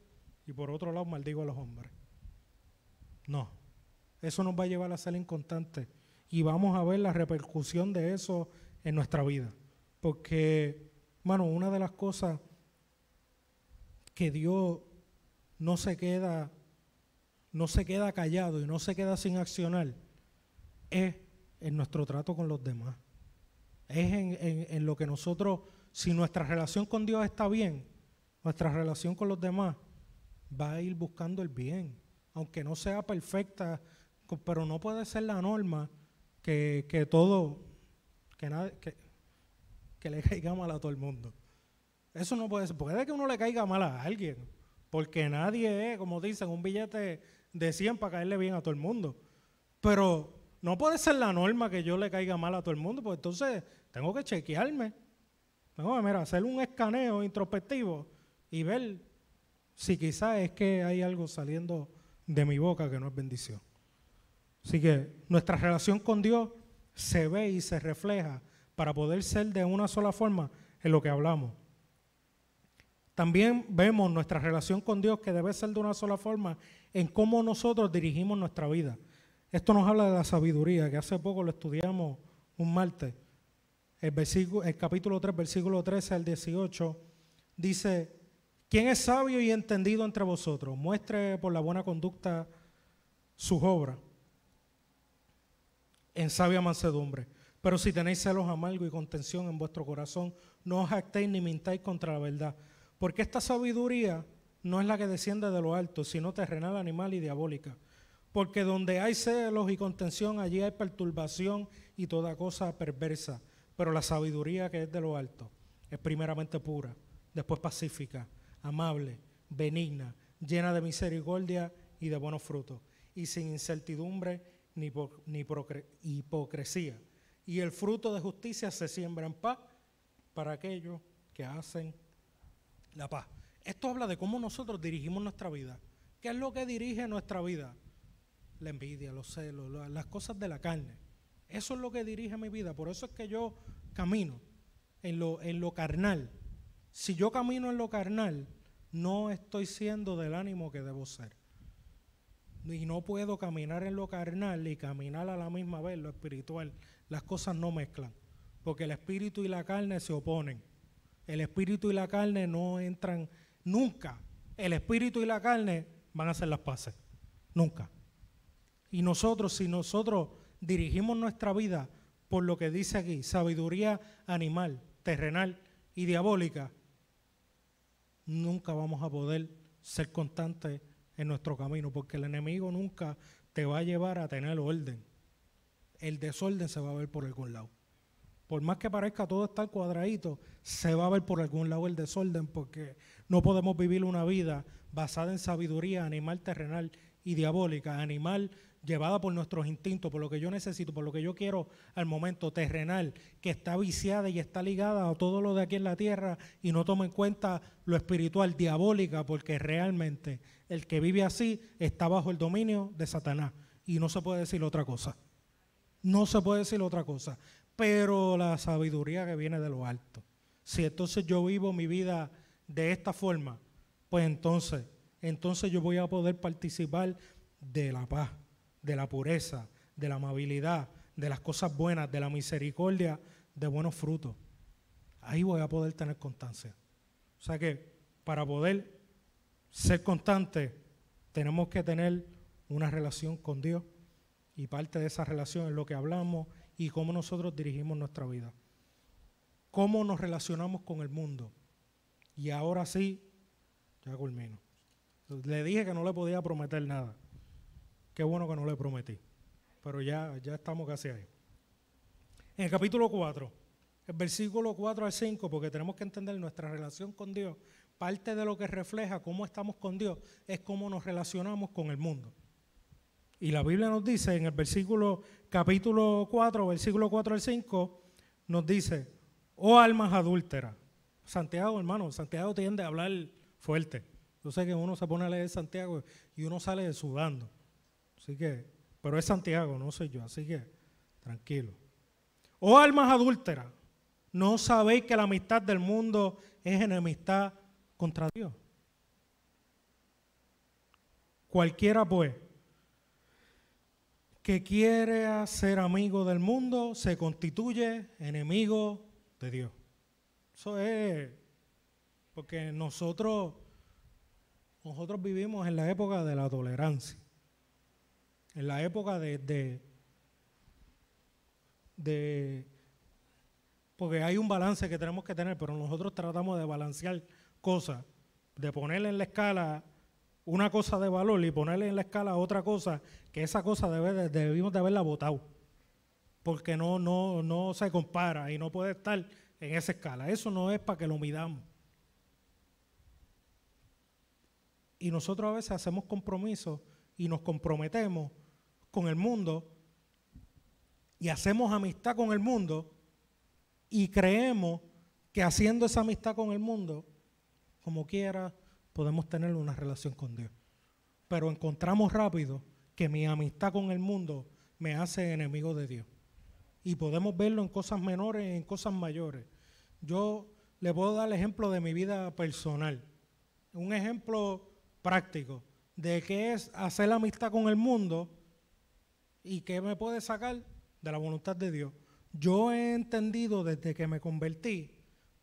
A: y por otro lado maldigo a los hombres. No, eso nos va a llevar a ser inconstantes y vamos a ver la repercusión de eso en nuestra vida. Porque, hermano una de las cosas que Dios no se queda, no se queda callado y no se queda sin accionar es en nuestro trato con los demás. Es en, en, lo que nosotros, si nuestra relación con Dios está bien, nuestra relación con los demás va a ir buscando el bien. Aunque no sea perfecta, pero no puede ser la norma que, todo, que, nada, que, que le caiga mal a todo el mundo. Eso no puede ser. Puede que uno le caiga mal a alguien, porque nadie es, como dicen, un billete de 100 para caerle bien a todo el mundo. Pero no puede ser la norma que yo le caiga mal a todo el mundo, pues entonces tengo que chequearme. Tengo que hacer un escaneo introspectivo y ver si quizás es que hay algo saliendo de mi boca que no es bendición. Así que nuestra relación con Dios se ve y se refleja para poder ser de una sola forma en lo que hablamos, también vemos nuestra relación con Dios que debe ser de una sola forma en cómo nosotros dirigimos nuestra vida. Esto nos habla de la sabiduría, que hace poco lo estudiamos un martes. El, capítulo 3, versículo 13 al 18, dice, ¿quién es sabio y entendido entre vosotros? Muestre por la buena conducta sus obras en sabia mansedumbre. Pero si tenéis celos amargos y contención en vuestro corazón, no os actéis ni mintáis contra la verdad porque esta sabiduría no es la que desciende de lo alto, sino terrenal, animal y diabólica. Porque donde hay celos y contención, allí hay perturbación y toda cosa perversa. Pero la sabiduría que es de lo alto es primeramente pura, después pacífica, amable, benigna, llena de misericordia y de buenos frutos, y sin incertidumbre ni, ni hipocresía. Y el fruto de justicia se siembra en paz para aquellos que hacen la paz. Esto habla de cómo nosotros dirigimos nuestra vida. ¿Qué es lo que dirige nuestra vida? La envidia, los celos, las cosas de la carne. Eso es lo que dirige mi vida. Por eso es que yo camino en lo, en lo carnal. Si yo camino en lo carnal, no estoy siendo del ánimo que debo ser. Y no puedo caminar en lo carnal y caminar a la misma vez lo espiritual. Las cosas no mezclan, porque el espíritu y la carne se oponen. El espíritu y la carne no entran nunca. El espíritu y la carne van a hacer las paces. Nunca. Y nosotros, si nosotros dirigimos nuestra vida por lo que dice aquí, sabiduría animal, terrenal y diabólica, nunca vamos a poder ser constantes en nuestro camino, porque el enemigo nunca te va a llevar a tener orden. El desorden se va a ver por algún lado por más que parezca todo estar cuadradito, se va a ver por algún lado el desorden porque no podemos vivir una vida basada en sabiduría animal terrenal y diabólica, animal llevada por nuestros instintos, por lo que yo necesito, por lo que yo quiero al momento terrenal, que está viciada y está ligada a todo lo de aquí en la tierra y no toma en cuenta lo espiritual, diabólica, porque realmente el que vive así está bajo el dominio de Satanás y no se puede decir otra cosa. No se puede decir otra cosa pero la sabiduría que viene de lo alto. Si entonces yo vivo mi vida de esta forma, pues entonces, entonces yo voy a poder participar de la paz, de la pureza, de la amabilidad, de las cosas buenas, de la misericordia, de buenos frutos. Ahí voy a poder tener constancia. O sea que para poder ser constante, tenemos que tener una relación con Dios y parte de esa relación es lo que hablamos, y cómo nosotros dirigimos nuestra vida. Cómo nos relacionamos con el mundo. Y ahora sí, ya culmino. Le dije que no le podía prometer nada. Qué bueno que no le prometí. Pero ya, ya estamos casi ahí. En el capítulo 4, el versículo 4 al 5, porque tenemos que entender nuestra relación con Dios. Parte de lo que refleja cómo estamos con Dios es cómo nos relacionamos con el mundo. Y la Biblia nos dice en el versículo capítulo 4, versículo 4 al 5, nos dice, oh almas adúlteras. Santiago, hermano, Santiago tiende a hablar fuerte. Yo sé que uno se pone a leer Santiago y uno sale sudando. Así que, pero es Santiago, no soy yo, así que tranquilo. Oh almas adúlteras, ¿no sabéis que la amistad del mundo es enemistad contra Dios? Cualquiera puede que quiere ser amigo del mundo se constituye enemigo de Dios. Eso es porque nosotros, nosotros vivimos en la época de la tolerancia, en la época de, de, de porque hay un balance que tenemos que tener, pero nosotros tratamos de balancear cosas, de ponerle en la escala una cosa de valor y ponerle en la escala otra cosa que esa cosa debe, debimos de haberla votado, porque no, no, no se compara y no puede estar en esa escala. Eso no es para que lo midamos. Y nosotros a veces hacemos compromisos y nos comprometemos con el mundo y hacemos amistad con el mundo y creemos que haciendo esa amistad con el mundo, como quiera, podemos tener una relación con Dios. Pero encontramos rápido que mi amistad con el mundo me hace enemigo de Dios. Y podemos verlo en cosas menores y en cosas mayores. Yo le puedo dar el ejemplo de mi vida personal, un ejemplo práctico de qué es hacer la amistad con el mundo y qué me puede sacar de la voluntad de Dios. Yo he entendido desde que me convertí,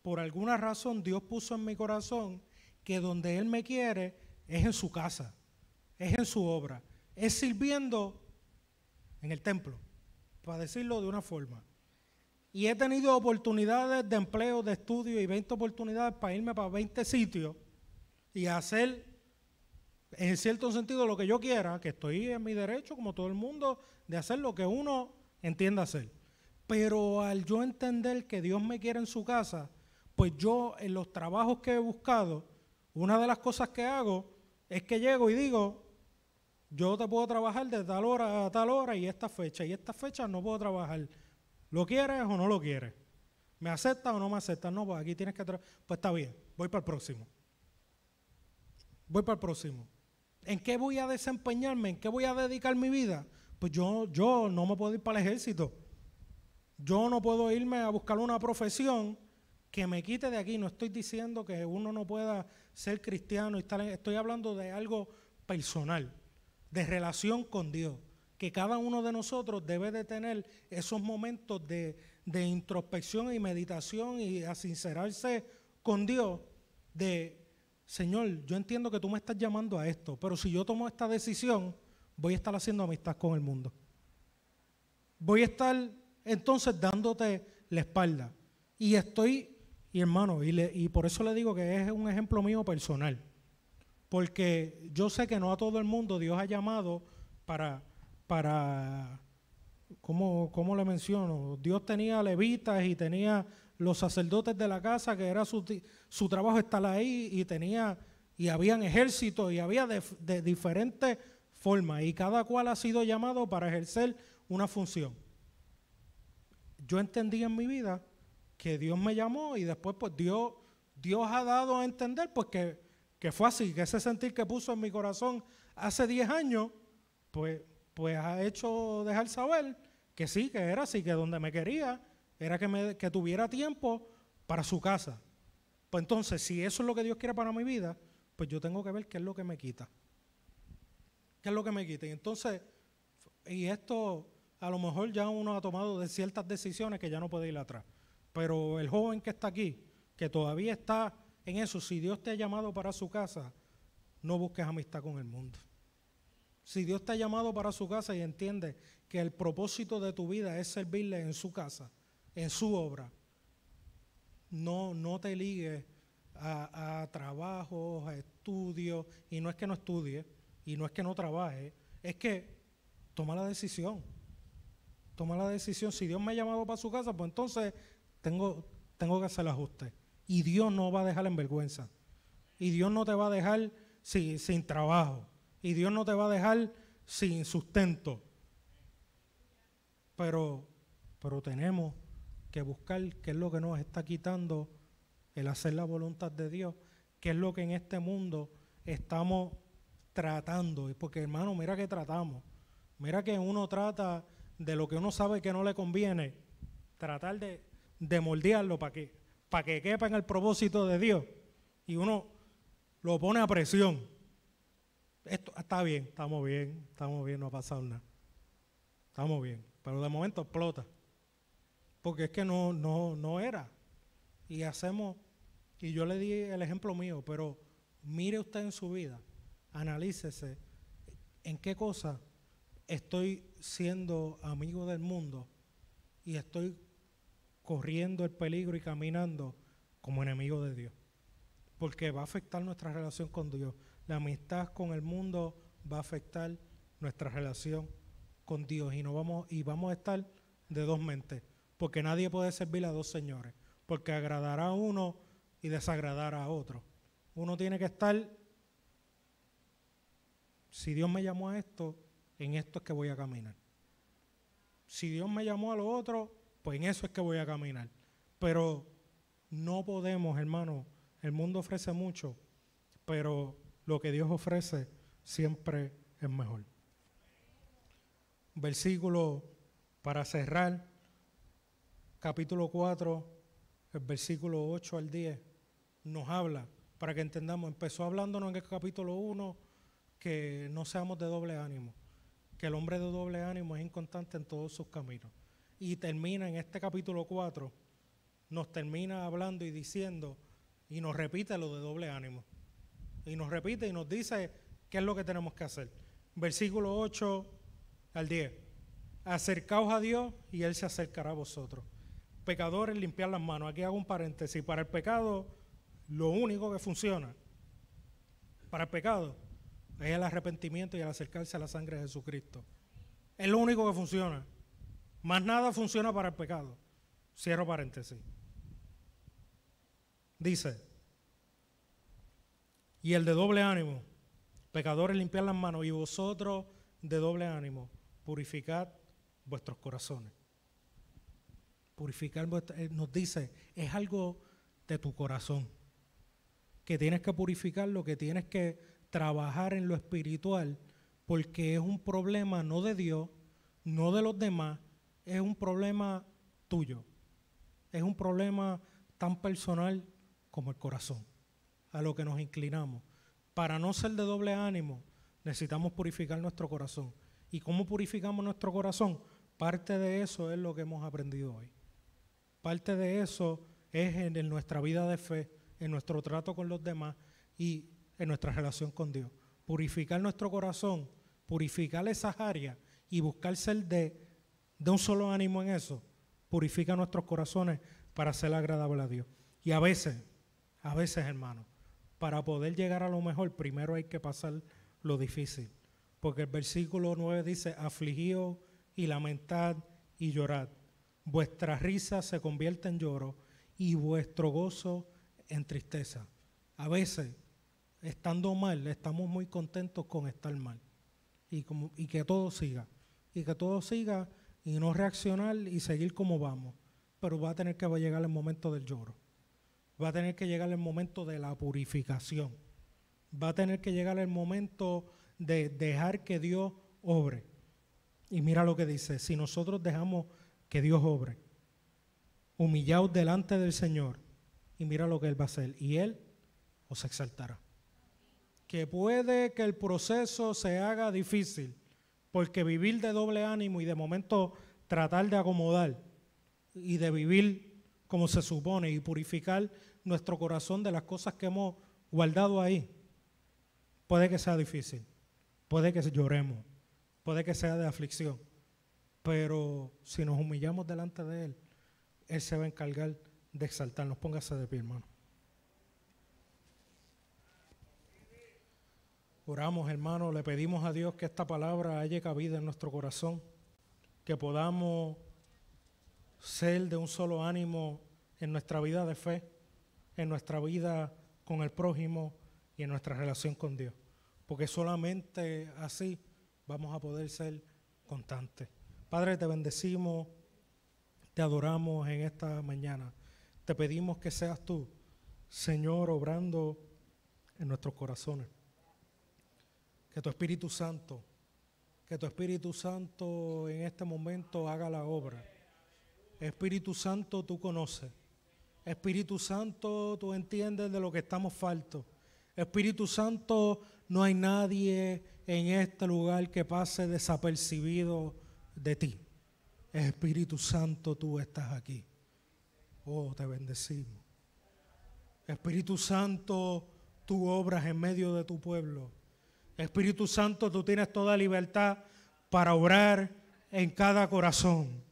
A: por alguna razón Dios puso en mi corazón que donde Él me quiere es en su casa, es en su obra es sirviendo en el templo, para decirlo de una forma. Y he tenido oportunidades de empleo, de estudio y 20 oportunidades para irme para 20 sitios y hacer, en cierto sentido, lo que yo quiera, que estoy en mi derecho, como todo el mundo, de hacer lo que uno entienda hacer. Pero al yo entender que Dios me quiere en su casa, pues yo en los trabajos que he buscado, una de las cosas que hago es que llego y digo, yo te puedo trabajar de tal hora a tal hora y esta fecha, y esta fecha no puedo trabajar. ¿Lo quieres o no lo quieres? ¿Me aceptas o no me aceptas? No, pues aquí tienes que trabajar. Pues está bien, voy para el próximo. Voy para el próximo. ¿En qué voy a desempeñarme? ¿En qué voy a dedicar mi vida? Pues yo, yo no me puedo ir para el ejército. Yo no puedo irme a buscar una profesión que me quite de aquí. No estoy diciendo que uno no pueda ser cristiano y estoy hablando de algo personal de relación con Dios, que cada uno de nosotros debe de tener esos momentos de, introspección y meditación y a sincerarse con Dios de, Señor, yo entiendo que tú me estás llamando a esto, pero si yo tomo esta decisión, voy a estar haciendo amistad con el mundo. Voy a estar entonces dándote la espalda. Y estoy, y hermano, y, y por eso le digo que es un ejemplo mío personal porque yo sé que no a todo el mundo Dios ha llamado para, para ¿cómo, le menciono? Dios tenía levitas y tenía los sacerdotes de la casa, que era su, trabajo estar ahí, y tenía, y habían ejércitos, y había de, diferentes formas, y cada cual ha sido llamado para ejercer una función. Yo entendí en mi vida que Dios me llamó y después pues Dios, Dios ha dado a entender porque... que que fue así, que ese sentir que puso en mi corazón hace 10 años, pues, pues ha hecho dejar saber que sí, que era así, que donde me quería era que, me, tuviera tiempo para su casa. Pues entonces, si eso es lo que Dios quiere para mi vida, pues yo tengo que ver qué es lo que me quita. ¿Qué es lo que me quita? Y entonces, y esto a lo mejor ya uno ha tomado ciertas decisiones que ya no puede ir atrás. Pero el joven que está aquí, que todavía está en eso, si Dios te ha llamado para su casa, no busques amistad con el mundo. Si Dios te ha llamado para su casa y entiende que el propósito de tu vida es servirle en su casa, en su obra, no, no te ligues a, a trabajos, a estudios, y no es que no estudie, y no es que no trabaje, es que toma la decisión. Toma la decisión. Si Dios me ha llamado para su casa, pues entonces tengo, tengo que hacer el ajuste. Y Dios no va a dejar en vergüenza. Y Dios no te va a dejar sin, trabajo. Y Dios no te va a dejar sin sustento. Pero, pero tenemos que buscar qué es lo que nos está quitando el hacer la voluntad de Dios, qué es lo que en este mundo estamos tratando. Porque hermano, mira que tratamos. Mira que uno trata de lo que uno sabe que no le conviene, tratar de, moldearlo para qué para que quepa en el propósito de Dios. Y uno lo pone a presión. Esto ah, está bien, estamos bien, estamos bien, no ha pasado nada. Estamos bien. Pero de momento explota. Porque es que no, no, no era. Y hacemos, y yo le di el ejemplo mío, pero mire usted en su vida, analícese en qué cosa estoy siendo amigo del mundo y estoy corriendo el peligro y caminando como enemigo de Dios. Porque va a afectar nuestra relación con Dios. La amistad con el mundo va a afectar nuestra relación con Dios y no vamos y vamos a estar de dos mentes, porque nadie puede servir a dos señores, porque agradará a uno y desagradará a otro. Uno tiene que estar si Dios me llamó a esto, en esto es que voy a caminar. Si Dios me llamó a lo otro, pues en eso es que voy a caminar. Pero no podemos, hermano, el mundo ofrece mucho, pero lo que Dios ofrece siempre es mejor. Versículo para cerrar, capítulo 4, el versículo 8 al 10, nos habla, para que entendamos, empezó hablándonos en el capítulo 1, que no seamos de doble ánimo, que el hombre de doble ánimo es inconstante en todos sus caminos y termina en este capítulo 4, nos termina hablando y diciendo, y nos repite lo de doble ánimo. Y nos repite y nos dice qué es lo que tenemos que hacer. Versículo 8 al 10. Acercaos a Dios y Él se acercará a vosotros. Pecadores, limpiar las manos. Aquí hago un paréntesis. Para el pecado, lo único que funciona para el pecado es el arrepentimiento y el acercarse a la sangre de Jesucristo. Es lo único que funciona. Más nada funciona para el pecado. Cierro paréntesis. Dice, y el de doble ánimo, pecadores limpiar las manos y vosotros de doble ánimo, purificad vuestros corazones. Purificar eh, nos dice, es algo de tu corazón, que tienes que purificar lo que tienes que trabajar en lo espiritual, porque es un problema no de Dios, no de los demás, es un problema tuyo. Es un problema tan personal como el corazón, a lo que nos inclinamos. Para no ser de doble ánimo, necesitamos purificar nuestro corazón. ¿Y cómo purificamos nuestro corazón? Parte de eso es lo que hemos aprendido hoy. Parte de eso es en nuestra vida de fe, en nuestro trato con los demás y en nuestra relación con Dios. Purificar nuestro corazón, purificar esas áreas y buscar ser de de un solo ánimo en eso, purifica nuestros corazones para ser agradable a Dios. Y a veces, a veces, hermano, para poder llegar a lo mejor, primero hay que pasar lo difícil. Porque el versículo 9 dice, afligido y lamentad y llorad. Vuestra risa se convierte en lloro y vuestro gozo en tristeza. A veces, estando mal, estamos muy contentos con estar mal. Y, y que todo siga. Y que todo siga y no reaccionar y seguir como vamos. Pero va a tener que llegar el momento del lloro. Va a tener que llegar el momento de la purificación. Va a tener que llegar el momento de dejar que Dios obre. Y mira lo que dice, si nosotros dejamos que Dios obre, humillaos delante del Señor y mira lo que Él va a hacer. Y Él os exaltará. Que puede que el proceso se haga difícil, porque vivir de doble ánimo y de momento tratar de acomodar y de vivir como se supone y purificar nuestro corazón de las cosas que hemos guardado ahí, puede que sea difícil, puede que lloremos, puede que sea de aflicción, pero si nos humillamos delante de Él, Él se va a encargar de exaltarnos. Póngase de pie, hermano. Oramos, hermano, le pedimos a Dios que esta palabra haya cabida en nuestro corazón, que podamos ser de un solo ánimo en nuestra vida de fe, en nuestra vida con el prójimo y en nuestra relación con Dios, porque solamente así vamos a poder ser constantes. Padre, te bendecimos, te adoramos en esta mañana. Te pedimos que seas tú, Señor, obrando en nuestros corazones. Que tu Espíritu Santo, que tu Espíritu Santo en este momento haga la obra. Espíritu Santo, tú conoces. Espíritu Santo, tú entiendes de lo que estamos faltos. Espíritu Santo, no hay nadie en este lugar que pase desapercibido de ti. Espíritu Santo, tú estás aquí. Oh, te bendecimos. Espíritu Santo, tú obras en medio de tu pueblo. Espíritu Santo, tú tienes toda libertad para obrar en cada corazón.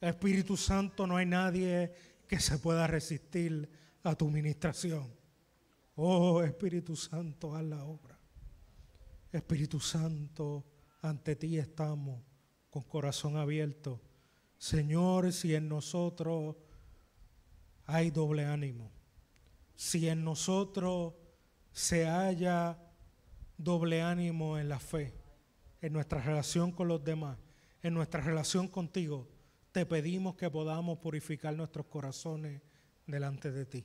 A: Espíritu Santo, no hay nadie que se pueda resistir a tu ministración. Oh Espíritu Santo, haz la obra. Espíritu Santo, ante ti estamos con corazón abierto. Señor, si en nosotros hay doble ánimo, si en nosotros se halla doble ánimo en la fe, en nuestra relación con los demás, en nuestra relación contigo, te pedimos que podamos purificar nuestros corazones delante de ti.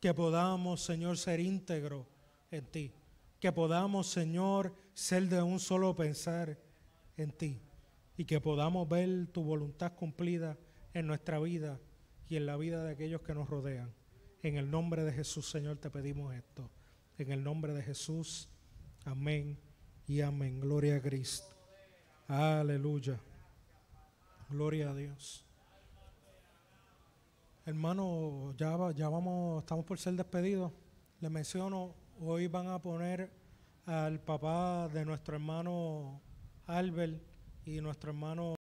A: Que podamos, Señor, ser íntegro en ti. Que podamos, Señor, ser de un solo pensar en ti. Y que podamos ver tu voluntad cumplida en nuestra vida y en la vida de aquellos que nos rodean. En el nombre de Jesús, Señor, te pedimos esto. En el nombre de Jesús. Amén y amén. Gloria a Cristo. Aleluya. Gloria a Dios. Hermano, ya, ya vamos, estamos por ser despedidos. Les menciono, hoy van a poner al papá de nuestro hermano Albert y nuestro hermano